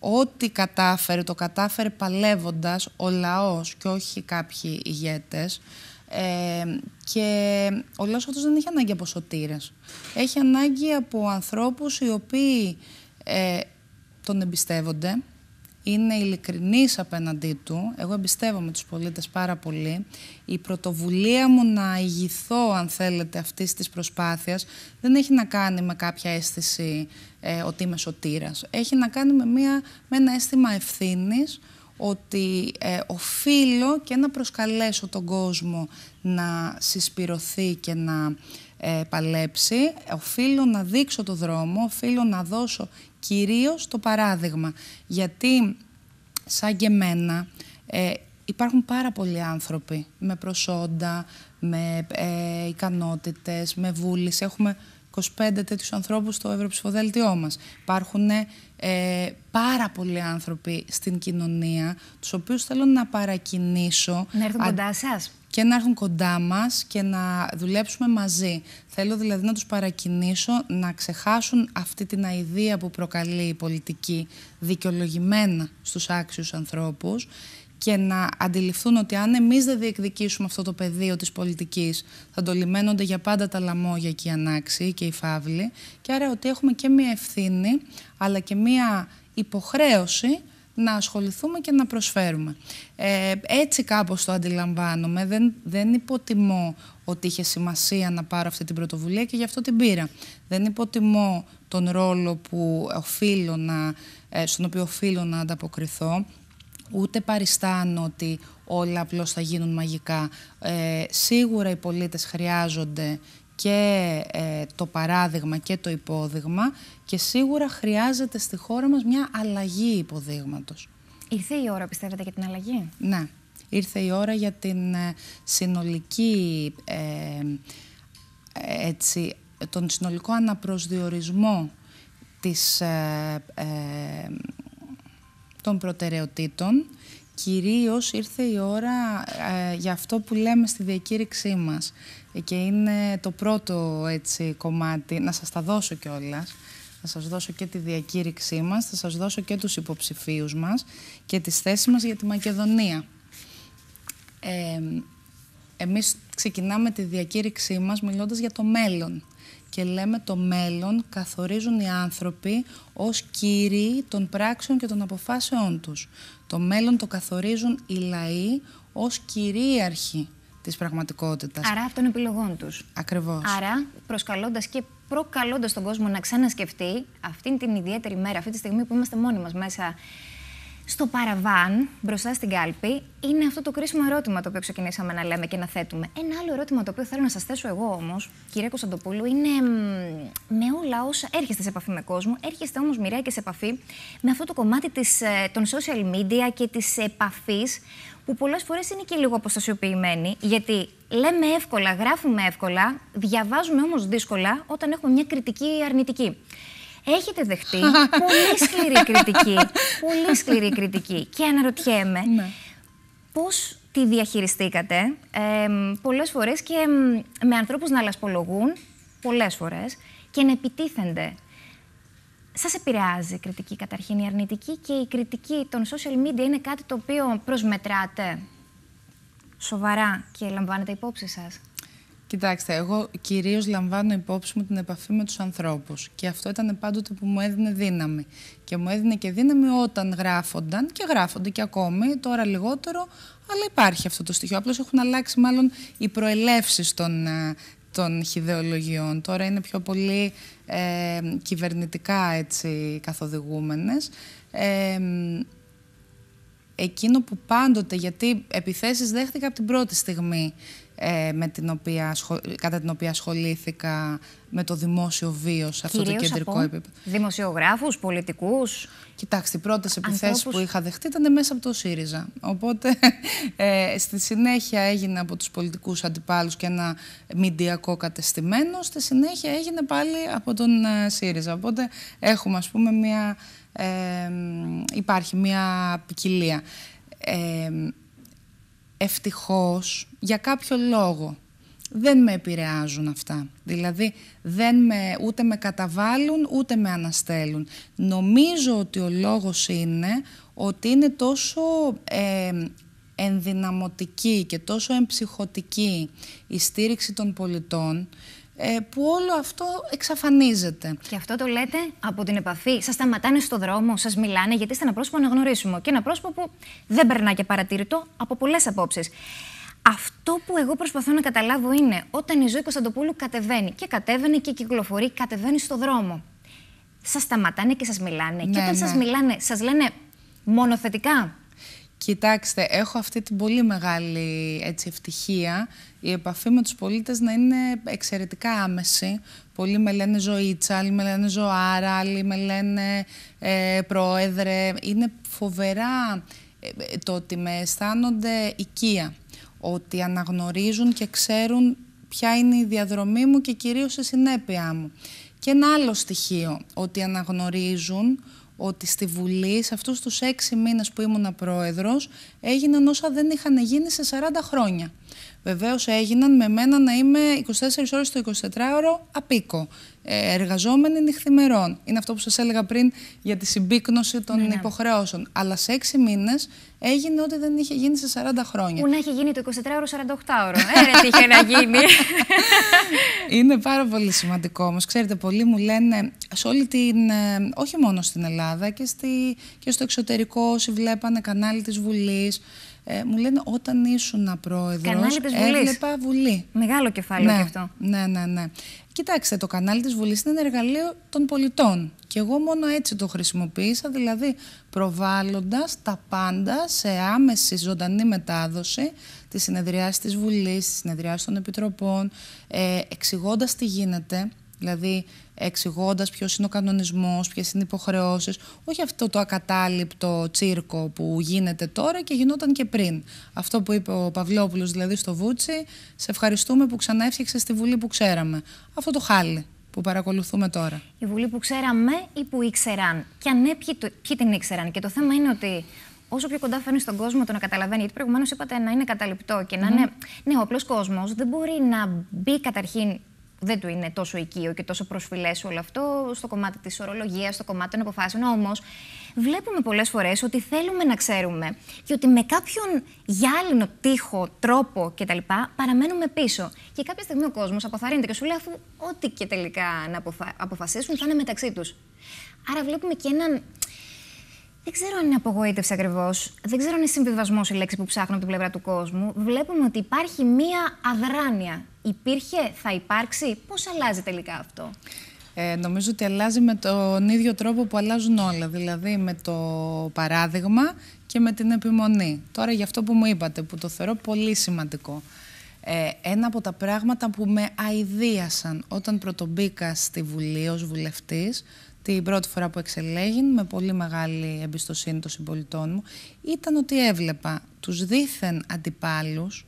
ό,τι κατάφερε, το κατάφερε παλεύοντας ο λαός και όχι κάποιοι ηγέτες. Ε, και ο λαός αυτός δεν έχει ανάγκη από σωτήρες. Έχει ανάγκη από ανθρώπους οι οποίοι ε, τον εμπιστεύονται, είναι ειλικρινής απέναντί του. Εγώ εμπιστεύομαι τους πολίτες πάρα πολύ. Η πρωτοβουλία μου να ηγηθώ, αν θέλετε, αυτής της προσπάθειας δεν έχει να κάνει με κάποια αίσθηση ε, ότι είμαι σωτήρας. Έχει να κάνει με, μια, με ένα αίσθημα ευθύνης ότι ε, οφείλω και να προσκαλέσω τον κόσμο να συσπηρωθεί και να ε, παλέψει, οφείλω να δείξω το δρόμο, οφείλω να δώσω κυρίως το παράδειγμα. Γιατί, σαν και εμένα, ε, υπάρχουν πάρα πολλοί άνθρωποι με προσόντα, με ε, ικανότητες, με βούληση. Έχουμε 25 τέτοιους ανθρώπους στο ευρωψηφοδέλτιό μας. Υπάρχουν ε, πάρα πολλοί άνθρωποι στην κοινωνία, τους οποίους θέλω να παρακινήσω... Να έρθουν κοντά σας και να έρθουν κοντά μας και να δουλέψουμε μαζί. Θέλω δηλαδή να τους παρακινήσω να ξεχάσουν αυτή την αηδία που προκαλεί η πολιτική δικαιολογημένα στους άξιους ανθρώπους και να αντιληφθούν ότι αν εμείς δεν διεκδικήσουμε αυτό το πεδίο της πολιτικής θα το λιμένονται για πάντα τα λαμόγια και οι ανάξιοι και οι φαύλοι και άρα ότι έχουμε και μία ευθύνη αλλά και μία υποχρέωση να ασχοληθούμε και να προσφέρουμε. Ε, έτσι κάπως το αντιλαμβάνομαι. Δεν, δεν υποτιμώ ότι είχε σημασία να πάρω αυτή την πρωτοβουλία και γι' αυτό την πήρα. Δεν υποτιμώ τον ρόλο που οφείλω να, ε, στον οποίο οφείλω να ανταποκριθώ. Ούτε παριστάνω ότι όλα απλώς θα γίνουν μαγικά. Ε, σίγουρα οι πολίτες χρειάζονται και ε, το παράδειγμα και το υπόδειγμα και σίγουρα χρειάζεται στη χώρα μας μια αλλαγή υποδείγματος. Ήρθε η ώρα πιστεύετε για την αλλαγή. Ναι, ήρθε η ώρα για την ε, συνολική, ε, ε, έτσι, τον συνολικό αναπροσδιορισμό της, των προτεραιοτήτων κυρίως ήρθε η ώρα ε, για αυτό που λέμε στη διακήρυξή μας και είναι το πρώτο έτσι, κομμάτι, να σας τα δώσω κιόλας. Θα σας δώσω και τη διακήρυξή μας, θα σας δώσω και τους υποψηφίους μας και τις θέσεις μας για τη Μακεδονία. Ε, εμείς ξεκινάμε τη διακήρυξή μας μιλώντας για το μέλλον και λέμε το μέλλον καθορίζουν οι άνθρωποι ως κύριοι των πράξεων και των αποφάσεών τους. Το μέλλον το καθορίζουν οι λαοί ως κυρίαρχοι της πραγματικότητας. Άρα των επιλογών τους. Ακριβώς. Άρα προσκαλώντας και προκαλώντας τον κόσμο να ξανασκεφτεί αυτήν την ιδιαίτερη μέρα, αυτή τη στιγμή που είμαστε μόνοι μας μέσα στο παραβάν, μπροστά στην κάλπη, είναι αυτό το κρίσιμο ερώτημα το οποίο ξεκινήσαμε να λέμε και να θέτουμε. Ένα άλλο ερώτημα το οποίο θέλω να σας θέσω εγώ όμως, κυρία Κωνσταντοπούλου, είναι με όλα όσα έρχεστε σε επαφή με κόσμο, έρχεστε όμως μοιραία και σε επαφή με αυτό το κομμάτι της, ε, των social media και της επαφής που πολλές φορές είναι και λίγο αποστασιοποιημένη. Γιατί λέμε εύκολα, γράφουμε εύκολα, διαβάζουμε όμως δύσκολα όταν έχουμε μια κριτική αρνητική έχετε δεχτεί πολύ σκληρή κριτική. Πολύ σκληρή κριτική. Και αναρωτιέμαι ναι. πώς τη διαχειριστήκατε ε, πολλές φορές και με ανθρώπους να λασπολογούν πολλές φορές και να επιτίθενται. Σας επηρεάζει η κριτική καταρχήν η αρνητική και η κριτική των social media είναι κάτι το οποίο προσμετράτε σοβαρά και λαμβάνετε υπόψη σας. Κοιτάξτε, εγώ κυρίως λαμβάνω υπόψη μου την επαφή με τους ανθρώπους και αυτό ήταν πάντοτε που μου έδινε δύναμη. Και μου έδινε και δύναμη όταν γράφονταν και γράφονται και ακόμη, τώρα λιγότερο, αλλά υπάρχει αυτό το στοιχείο. Απλώς έχουν αλλάξει μάλλον οι προελεύσεις των, ε, των χιδεολογιών. Τώρα είναι πιο πολύ ε, κυβερνητικά έτσι καθοδηγούμενες. Ε, εκείνο που πάντοτε, γιατί επιθέσεις δέχτηκα από την πρώτη στιγμή ε, με την οποία, κατά την οποία ασχολήθηκα με το δημόσιο βίο σε αυτό το κεντρικό από επίπεδο. Δημοσιογράφους, πολιτικούς. Κοιτάξτε, οι πρώτες επιθέσεις που είχα δεχτεί ήταν μέσα από το ΣΥΡΙΖΑ. Οπότε ε, στη συνέχεια έγινε από τους πολιτικούς αντιπάλους και ένα μηντιακό κατεστημένο. Στη συνέχεια έγινε πάλι από τον ε, ΣΥΡΙΖΑ. Οπότε έχουμε ας πούμε μια... υπάρχει μια ποικιλία. Ε, ευτυχώς για κάποιο λόγο δεν με επηρεάζουν αυτά. Δηλαδή δεν με, ούτε με καταβάλουν ούτε με αναστέλουν. Νομίζω ότι ο λόγος είναι ότι είναι τόσο ενδυναμωτική και τόσο εμψυχωτική η στήριξη των πολιτών ε, που όλο αυτό εξαφανίζεται. Και αυτό το λέτε από την επαφή. Σας σταματάνε στο δρόμο, σας μιλάνε, γιατί είστε ένα πρόσωπο αναγνωρίσιμο. Και ένα πρόσωπο που δεν περνά και παρατηρητό από πολλές απόψεις. Αυτό που εγώ προσπαθώ να καταλάβω είναι όταν η ζωή Κωνσταντοπούλου κατεβαίνει και κατέβαινε και κυκλοφορεί, κατεβαίνει στο δρόμο. Σας σταματάνε και σας μιλάνε. και ναι, όταν σας ναι. μιλάνε, σας λένε μονοθετικά, Κοιτάξτε, έχω αυτή την πολύ μεγάλη έτσι, ευτυχία η επαφή με τους πολίτες να είναι εξαιρετικά άμεση. Πολλοί με λένε Ζωήτσα, άλλοι με λένε Ζωάρα, άλλοι με λένε ε, Πρόεδρε. Είναι φοβερά ε, το ότι με αισθάνονται οικία, ότι αναγνωρίζουν και ξέρουν ποια είναι η διαδρομή μου και κυρίως η συνέπειά μου. Και ένα άλλο στοιχείο, ότι αναγνωρίζουν ότι στη Βουλή, σε αυτούς τους έξι μήνες που ήμουν πρόεδρος, έγιναν όσα δεν είχαν γίνει σε 40 χρόνια. Βεβαίως έγιναν με μένα να είμαι 24 ώρες το 24ωρο απίκο. Ε, εργαζόμενη νυχθημερών. Είναι αυτό που σας έλεγα πριν για τη συμπίκνωση των ναι. υποχρεώσεων. Αλλά σε 6 μήνες έγινε ό,τι δεν είχε γίνει σε 40 χρόνια. Που να έχει γίνει το 24ωρο 48ωρο. Έρε, είχε να γίνει. Είναι πάρα πολύ σημαντικό όμως. Ξέρετε, πολλοί μου λένε σε ε, όχι μόνο στην Ελλάδα και, στη, και στο εξωτερικό, όσοι βλέπανε κανάλι της Βουλής ε, μου λένε όταν ήσουν πρόεδρο. Έβλεπα Βουλής. Μεγάλο κεφάλαιο ναι, και αυτό. Ναι, ναι, ναι. Κοιτάξτε, το κανάλι της Βουλής είναι ένα εργαλείο των πολιτών. Και εγώ μόνο έτσι το χρησιμοποίησα, δηλαδή προβάλλοντας τα πάντα σε άμεση ζωντανή μετάδοση της συνεδριάσης της Βουλής, της συνεδριάσης των Επιτροπών, ε, εξηγώντας τι γίνεται. Δηλαδή, εξηγώντας ποιος είναι ο κανονισμός, ποιες είναι οι υποχρεώσεις, όχι αυτό το ακατάληπτο τσίρκο που γίνεται τώρα και γινόταν και πριν. Αυτό που είπε ο Παυλόπουλος δηλαδή στο Βούτσι, σε ευχαριστούμε που ξανά έφτιαξες στη Βουλή που ξέραμε. Αυτό το χάλι που παρακολουθούμε τώρα. Η Βουλή που ξέραμε ή που ήξεραν. Και αν ναι, ποιοι, ποιοι την ήξεραν. Και το θέμα είναι ότι όσο πιο κοντά φέρνεις στον κόσμο το να καταλαβαίνει. Γιατί προηγουμένως είπατε να είναι καταληπτό και να είναι. Ναι, ο απλός κόσμος δεν μπορεί να μπει καταρχήν δεν του είναι τόσο οικείο και τόσο προσφυλές όλο αυτό στο κομμάτι της ορολογίας, στο κομμάτι των αποφάσεων. Όμως, βλέπουμε πολλές φορές ότι θέλουμε να ξέρουμε και ότι με κάποιον γυάλινο τείχο, τρόπο κτλ. παραμένουμε πίσω. Και κάποια στιγμή ο κόσμος αποθαρρύνεται και σου λέει, αφού ό,τι και τελικά να αποφα... αποφασίσουν θα είναι μεταξύ τους. Άρα, βλέπουμε και έναν δεν ξέρω αν είναι απογοήτευση ακριβώς. Δεν ξέρω αν είναι συμβιβασμός η λέξη που ψάχνω από την πλευρά του κόσμου. Βλέπουμε ότι υπάρχει μία αδράνεια. Υπήρχε, θα υπάρξει. Πώς αλλάζει τελικά αυτό. Ε, νομίζω ότι αλλάζει με τον ίδιο τρόπο που αλλάζουν όλα, δηλαδή με το παράδειγμα και με την επιμονή. Τώρα για αυτό που μου είπατε, που το θεωρώ πολύ σημαντικό. Ε, ένα από τα πράγματα που με αηδίασαν όταν πρωτομπήκα στη Βουλή ως βουλευτής, την πρώτη φορά που εξελέγην με πολύ μεγάλη εμπιστοσύνη των συμπολιτών μου ήταν ότι έβλεπα τους δίθεν αντιπάλους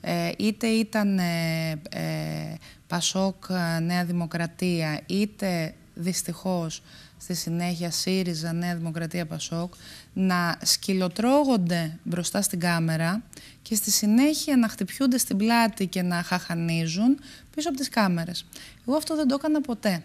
ε, είτε ήταν ε, ε, Πασόκ Νέα Δημοκρατία είτε δυστυχώς στη συνέχεια ΣΥΡΙΖΑ Νέα Δημοκρατία Πασόκ να σκυλοτρώγονται μπροστά στην κάμερα και στη συνέχεια να χτυπιούνται στην πλάτη και να χαχανίζουν πίσω από τις κάμερες. Εγώ αυτό δεν το έκανα ποτέ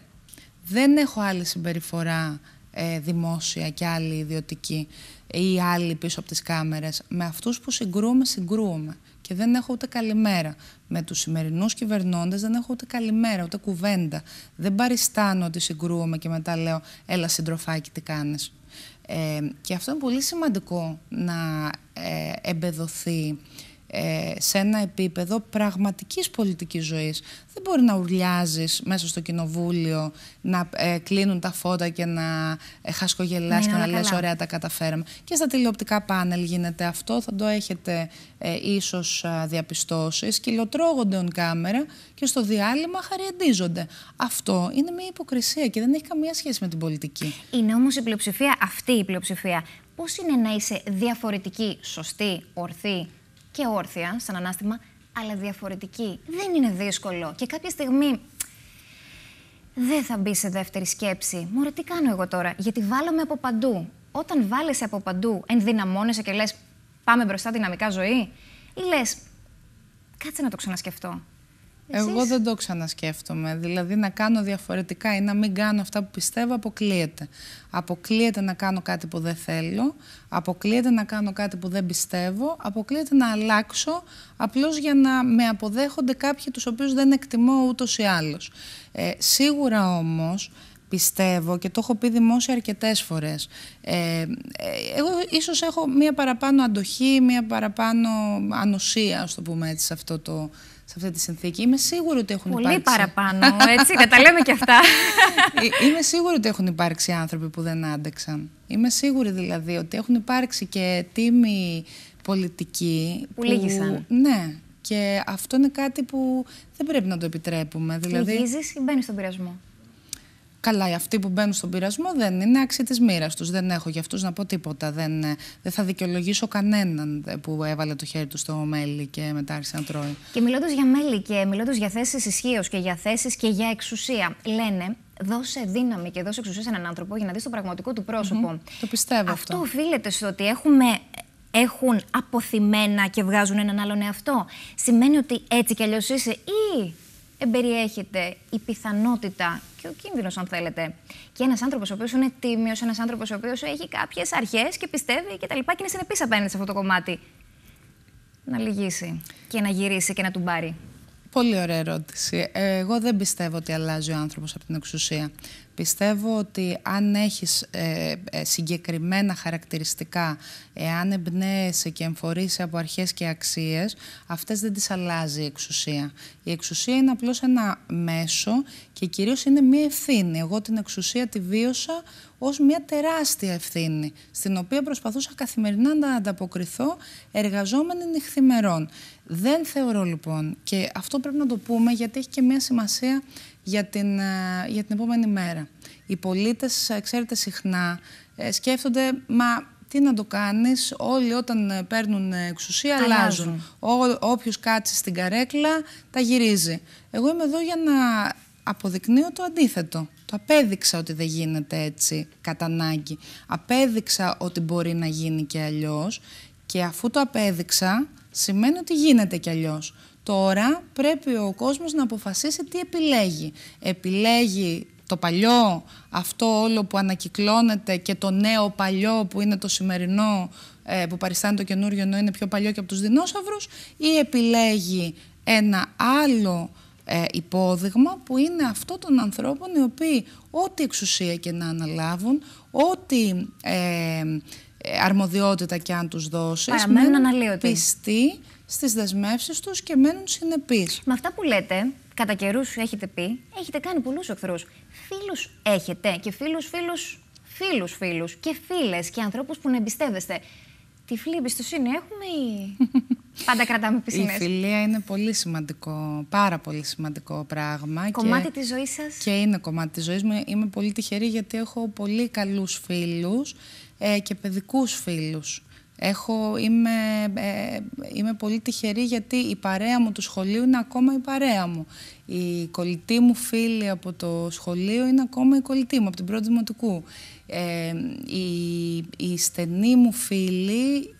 δεν έχω άλλη συμπεριφορά ε, δημόσια και άλλη ιδιωτική ή άλλη πίσω από τις κάμερες. Με αυτούς που συγκρούουμε, συγκρούουμε. Και δεν έχω ούτε καλημέρα. Με τους σημερινούς κυβερνώντες δεν έχω ούτε καλημέρα, ούτε κουβέντα. Δεν παριστάνω ότι συγκρούομαι και μετά λέω «έλα συντροφάκι τι κάνεις». Ε, και αυτό είναι πολύ σημαντικό να ε, εμπεδοθεί ε, σε ένα επίπεδο πραγματικής πολιτικής ζωής. Δεν μπορεί να ουρλιάζεις μέσα στο κοινοβούλιο, να ε, κλείνουν τα φώτα και να ε, χασκογελάς ναι, και να λες ωραία τα καταφέραμε. Και στα τηλεοπτικά πάνελ γίνεται αυτό, θα το έχετε ε, ίσως α, διαπιστώσει. Σκυλοτρώγονται on κάμερα και στο διάλειμμα χαριεντίζονται. Αυτό είναι μια υποκρισία και δεν έχει καμία σχέση με την πολιτική. Είναι όμως η πλειοψηφία αυτή η πλειοψηφία. Πώς είναι να είσαι διαφορετική, σωστή, ορθή, και όρθια σαν ανάστημα, αλλά διαφορετική. Δεν είναι δύσκολο. Και κάποια στιγμή δεν θα μπει σε δεύτερη σκέψη. Μωρέ, τι κάνω εγώ τώρα, γιατί βάλαμε από παντού. Όταν βάλεσαι από παντού, ενδυναμώνεσαι και λες πάμε μπροστά δυναμικά ζωή ή λες κάτσε να το ξανασκεφτώ. Εγώ δεν το ξανασκέφτομαι. Δηλαδή να κάνω διαφορετικά ή να μην κάνω αυτά που πιστεύω αποκλείεται. Αποκλείεται να κάνω κάτι που δεν θέλω, αποκλείεται να κάνω κάτι που δεν πιστεύω, αποκλείεται να αλλάξω απλώς για να με αποδέχονται κάποιοι τους οποίους δεν εκτιμώ ούτως ή άλλως. Ε, σίγουρα όμως πιστεύω και το έχω πει δημόσια αρκετές φορές. Ε, ε, εγώ ίσως έχω μία παραπάνω αντοχή, μία παραπάνω ανοσία, ας το πούμε έτσι, σε αυτό το αυτή τη συνθήκη. Είμαι σίγουρη ότι έχουν Πολύ υπάρξει. Πολύ παραπάνω, έτσι, να τα και αυτά. Ε, είμαι σίγουρη ότι έχουν υπάρξει άνθρωποι που δεν άντεξαν. Είμαι σίγουρη δηλαδή ότι έχουν υπάρξει και τίμοι πολιτικοί. Που, που Ναι. Και αυτό είναι κάτι που δεν πρέπει να το επιτρέπουμε. Δηλαδή... ή μπαίνεις στον πειρασμό. Καλά, οι αυτοί που μπαίνουν στον πειρασμό δεν είναι άξιοι της μοίρας τους. Δεν έχω για αυτούς να πω τίποτα. Δεν, ε, θα δικαιολογήσω κανέναν ε, που έβαλε το χέρι του στο μέλι και μετά άρχισε να τρώει. Και μιλώντας για μέλι και μιλώντας για θέσεις ισχύως και για θέσεις και για εξουσία, λένε δώσε δύναμη και δώσε εξουσία σε έναν άνθρωπο για να δεις το πραγματικό του πρόσωπο. Το πιστεύω. Αυτό, αυτό οφείλεται στο ότι έχουμε έχουν αποθυμένα και βγάζουν έναν άλλον εαυτό. Σημαίνει ότι έτσι κι αλλιώς είσαι ή εμπεριέχεται η πιθανότητα και ο κίνδυνος, αν θέλετε. Και ένας άνθρωπος ο οποίος είναι τίμιος, ένας άνθρωπος ο οποίος έχει κάποιες αρχές και πιστεύει και τα λοιπά και είναι συνεπής απέναντι σε αυτό το κομμάτι. Να λυγίσει και να γυρίσει και να του πάρει. Πολύ ωραία ερώτηση. Ε, εγώ δεν πιστεύω ότι αλλάζει ο άνθρωπος από την εξουσία. Πιστεύω ότι αν έχεις ε, ε, συγκεκριμένα χαρακτηριστικά, εάν εμπνέεσαι και εμφορείσαι από αρχές και αξίες, αυτές δεν τις αλλάζει η εξουσία. Η εξουσία είναι απλώς ένα μέσο και κυρίως είναι μια ευθύνη. Εγώ την εξουσία τη βίωσα ως μια τεράστια ευθύνη, στην οποία προσπαθούσα καθημερινά να ανταποκριθώ εργαζόμενη νυχθημερών. Δεν θεωρώ λοιπόν, και αυτό πρέπει να το πούμε γιατί έχει και μια σημασία για την, ε, για την επόμενη μέρα. Οι πολίτες, ε, ξέρετε, συχνά ε, σκέφτονται, μα τι να το κάνεις, όλοι όταν παίρνουν εξουσία αλλάζουν. αλλάζουν. Ό, όποιος κάτσει στην καρέκλα τα γυρίζει. Εγώ είμαι εδώ για να αποδεικνύω το αντίθετο. Το απέδειξα ότι δεν γίνεται έτσι κατά ανάγκη. Απέδειξα ότι μπορεί να γίνει και αλλιώς και αφού το απέδειξα σημαίνει ότι γίνεται και αλλιώς. Τώρα πρέπει ο κόσμος να αποφασίσει τι επιλέγει. Επιλέγει το παλιό, αυτό όλο που ανακυκλώνεται και το νέο παλιό που είναι το σημερινό, ε, που παριστάνει το καινούριο ενώ είναι πιο παλιό και από τους δεινόσαυρους ή επιλέγει ένα άλλο ε, υπόδειγμα που είναι αυτό των ανθρώπων οι οποίοι ό,τι εξουσία και να αναλάβουν, ό,τι ε, αρμοδιότητα και αν τους δώσεις, παραμένουν πιστοί στις δεσμεύσεις τους και μένουν συνεπείς. Με αυτά που λέτε, κατά καιρούς έχετε πει, έχετε κάνει πολλούς εχθρούς. Φίλους έχετε και φίλους, φίλους, φίλους, φίλους και φίλες και ανθρώπους που να εμπιστεύεστε. Τυφλή φίλη ή πάντα κρατάμε πισινές. Η φιλία είναι πολύ σημαντικό, πάρα πολύ σημαντικό πράγμα. Κομμάτι και... της ζωής σας. Και είναι κομμάτι της ζωής μου. Είμαι πολύ τυχερή γιατί έχω πολύ καλούς φίλους ε, και παιδικούς φίλους. Έχω, ε, είμαι, πολύ τυχερή γιατί η παρέα μου του σχολείου είναι ακόμα η παρέα μου. Η κολλητή μου φίλη από το σχολείο είναι ακόμα η κολλητή μου από την πρώτη δημοτικού. Ε, η, η στενή μου φίλη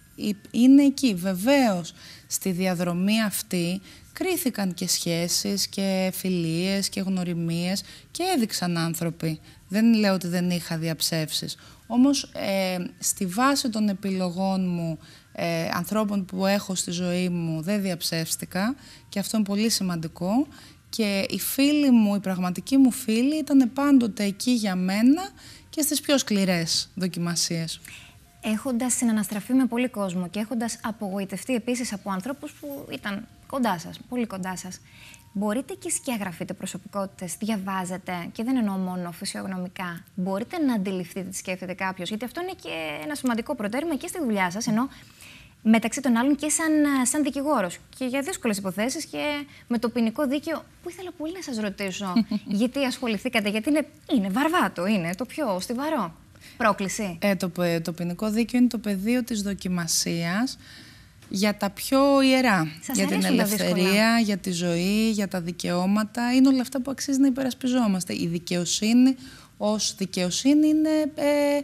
είναι εκεί. Βεβαίως, στη διαδρομή αυτή κρίθηκαν και σχέσεις και φιλίες και γνωριμίες και έδειξαν άνθρωποι. Δεν λέω ότι δεν είχα διαψεύσεις. Όμως ε, στη βάση των επιλογών μου ε, ανθρώπων που έχω στη ζωή μου δεν διαψεύστηκα και αυτό είναι πολύ σημαντικό και οι φίλοι μου, οι πραγματικοί μου φίλοι ήταν πάντοτε εκεί για μένα και στις πιο σκληρές δοκιμασίες. Έχοντας συναναστραφεί με πολύ κόσμο και έχοντας απογοητευτεί επίσης από ανθρώπους που ήταν κοντά σας, πολύ κοντά σας, μπορείτε και σκιαγραφείτε το προσωπικότητες, διαβάζετε και δεν εννοώ μόνο φυσιογνωμικά. Μπορείτε να αντιληφθείτε τι σκέφτεται κάποιος, γιατί αυτό είναι και ένα σημαντικό προτέρημα και στη δουλειά σας, ενώ μεταξύ των άλλων και σαν, σαν δικηγόρος και για δύσκολες υποθέσεις και με το ποινικό δίκαιο, που ήθελα πολύ να σας ρωτήσω γιατί ασχοληθήκατε, γιατί είναι, είναι βαρβάτο, είναι το πιο στιβαρό. Πρόκληση. Ε, το, ε, το ποινικό δίκαιο είναι το πεδίο της δοκιμασίας για τα πιο ιερά. για την ελευθερία, για τη ζωή, για τα δικαιώματα. Είναι όλα αυτά που αξίζει να υπερασπιζόμαστε. Η δικαιοσύνη ως δικαιοσύνη είναι ε,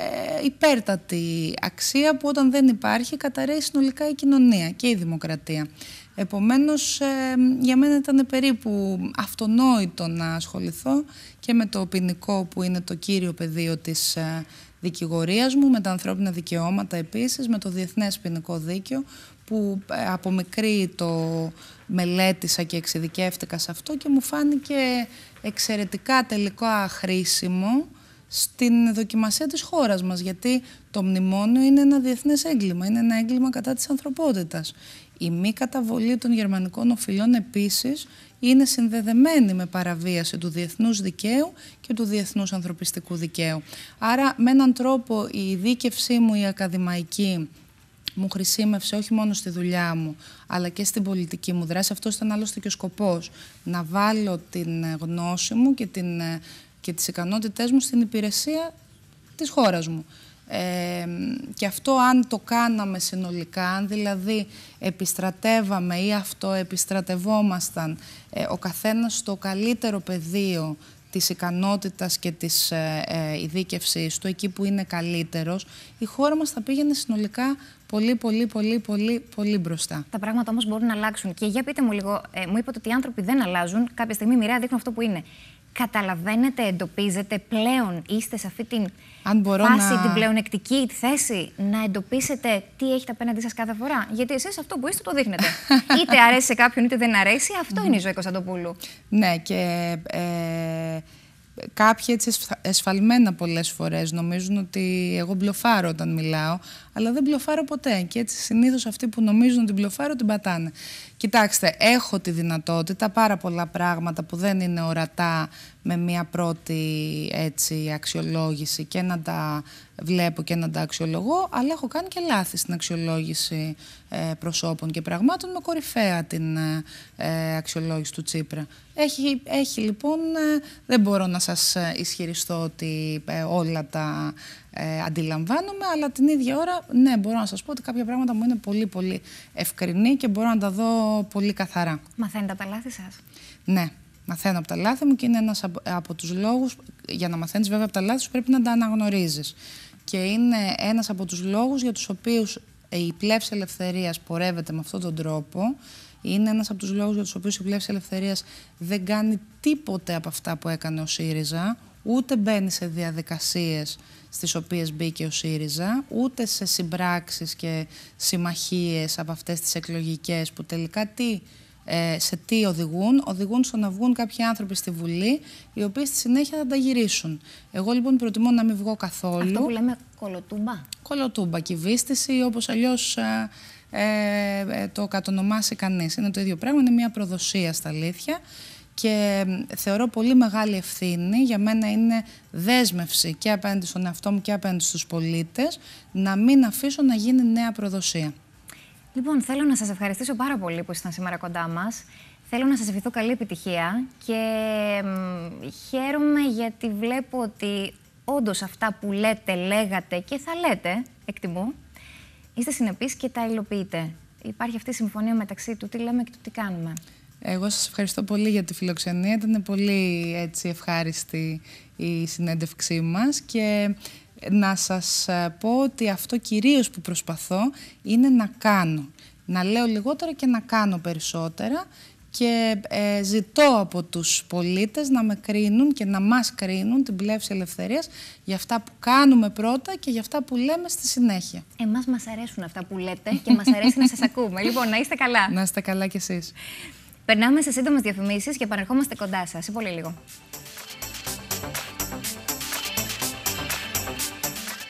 ε υπέρτατη αξία που όταν δεν υπάρχει καταραίει συνολικά η κοινωνία και η δημοκρατία. Επομένως, ε, για μένα ήταν περίπου αυτονόητο να ασχοληθώ και με το ποινικό που είναι το κύριο πεδίο της ε, Δικηγορίας μου, με τα ανθρώπινα δικαιώματα επίσης, με το Διεθνές Ποινικό Δίκαιο, που ε, από μικρή το μελέτησα και εξειδικεύτηκα σε αυτό και μου φάνηκε εξαιρετικά τελικά χρήσιμο στην δοκιμασία της χώρας μας, γιατί το μνημόνιο είναι ένα διεθνές έγκλημα, είναι ένα έγκλημα κατά της ανθρωπότητας. Η μη καταβολή των γερμανικών οφειλών επίσης είναι συνδεδεμένη με παραβίαση του διεθνούς δικαίου και του διεθνούς ανθρωπιστικού δικαίου. Άρα με έναν τρόπο η δίκευσή μου η ακαδημαϊκή μου χρησίμευσε όχι μόνο στη δουλειά μου, αλλά και στην πολιτική μου δράση. Αυτός ήταν άλλωστε και ο σκοπός, να βάλω την ε, γνώση μου και, την, ε, και τις ικανότητές μου στην υπηρεσία της χώρας μου και αυτό αν το κάναμε συνολικά, αν δηλαδή επιστρατεύαμε ή αυτοεπιστρατευόμασταν ε, ο καθένας στο καλύτερο πεδίο της ικανότητας και της ε, ε, ειδίκευσής του, εκεί που είναι καλύτερος, η χώρα μας θα πήγαινε συνολικά πολύ, πολύ, πολύ, πολύ, πολύ μπροστά. Τα πράγματα όμως μπορούν να αλλάξουν. Και για πείτε μου λίγο, ε, μου είπατε ότι οι άνθρωποι δεν αλλάζουν, κάποια στιγμή μοιραία δείχνουν αυτό που είναι. Καταλαβαίνετε, εντοπίζετε, πλέον είστε σε αυτή την αν μπορώ την πλεονεκτική θέση, να εντοπίσετε τι έχετε απέναντί σας κάθε φορά. Γιατί εσείς αυτό που είστε το δείχνετε. είτε αρέσει σε κάποιον, είτε δεν αρέσει. Αυτό είναι η ζωή Κωνσταντοπούλου. Ναι, και ε, κάποιοι έτσι εσφαλμένα πολλές φορές νομίζουν ότι εγώ μπλοφάρω όταν μιλάω, αλλά δεν μπλοφάρω ποτέ. Και έτσι συνήθως αυτοί που νομίζουν ότι μπλοφάρω την πατάνε. Κοιτάξτε, έχω τη δυνατότητα πάρα πολλά πράγματα που δεν είναι ορατά με μια πρώτη έτσι, αξιολόγηση και να τα βλέπω και να τα αξιολογώ, αλλά έχω κάνει και λάθη στην αξιολόγηση ε, προσώπων και πραγμάτων με κορυφαία την ε, αξιολόγηση του Τσίπρα. Έχει, λοιπόν, ε, δεν μπορώ να σας ισχυριστώ ότι όλα τα ε, αντιλαμβάνομαι, αλλά την ίδια ώρα, ναι, μπορώ να σας πω ότι κάποια πράγματα μου είναι πολύ πολύ ευκρινή και μπορώ να τα δω πολύ καθαρά. Μαθαίνετε από τα λάθη σας. Ναι, μαθαίνω από τα λάθη μου και είναι ένας από, από τους λόγους, για να μαθαίνεις βέβαια από τα λάθη σου πρέπει να τα αναγνωρίζεις. Και είναι ένας από τους λόγους για τους οποίους η πλεύση ελευθερίας πορεύεται με αυτόν τον τρόπο, είναι ένας από τους λόγους για τους οποίους η Πλεύση Ελευθερίας δεν κάνει τίποτε από αυτά που έκανε ο ΣΥΡΙΖΑ ούτε μπαίνει σε διαδικασίες στις οποίες μπήκε ο ΣΥΡΙΖΑ, ούτε σε συμπράξεις και συμμαχίες από αυτές τις εκλογικές που τελικά τι, ε, σε τι οδηγούν. Οδηγούν στο να βγουν κάποιοι άνθρωποι στη Βουλή, οι οποίοι στη συνέχεια θα τα γυρίσουν. Εγώ λοιπόν προτιμώ να μην βγω καθόλου. Αυτό που λέμε κολοτούμπα. Κολοτούμπα, κυβίστηση ή όπως αλλιώς ε, ε, ε, το κατονομάσει κανείς. Είναι το ίδιο πράγμα, είναι μια προδοσία στα αλήθεια και θεωρώ πολύ μεγάλη ευθύνη. Για μένα είναι δέσμευση και απέναντι στον εαυτό μου και απέναντι στους πολίτες να μην αφήσω να γίνει νέα προδοσία. Λοιπόν, θέλω να σας ευχαριστήσω πάρα πολύ που ήσασταν σήμερα κοντά μας. Θέλω να σας ευχηθώ καλή επιτυχία και χαίρομαι γιατί βλέπω ότι όντως αυτά που λέτε, λέγατε και θα λέτε, εκτιμώ, είστε συνεπείς και τα υλοποιείτε. Υπάρχει αυτή η συμφωνία μεταξύ του τι λέμε και του τι κάνουμε. Εγώ σας ευχαριστώ πολύ για τη φιλοξενία. Ήταν πολύ έτσι, ευχάριστη η συνέντευξή μας και να σας ε, πω ότι αυτό κυρίως που προσπαθώ είναι να κάνω. Να λέω λιγότερα και να κάνω περισσότερα και ε, ζητώ από τους πολίτες να με κρίνουν και να μας κρίνουν την πλεύση ελευθερίας για αυτά που κάνουμε πρώτα και για αυτά που λέμε στη συνέχεια. Εμάς μας αρέσουν αυτά που λέτε και μας αρέσει να σας ακούμε. Λοιπόν, να είστε καλά. Να είστε καλά κι εσείς. Περνάμε σε σύντομες διαφημίσεις και επανερχόμαστε κοντά σας σε πολύ λίγο.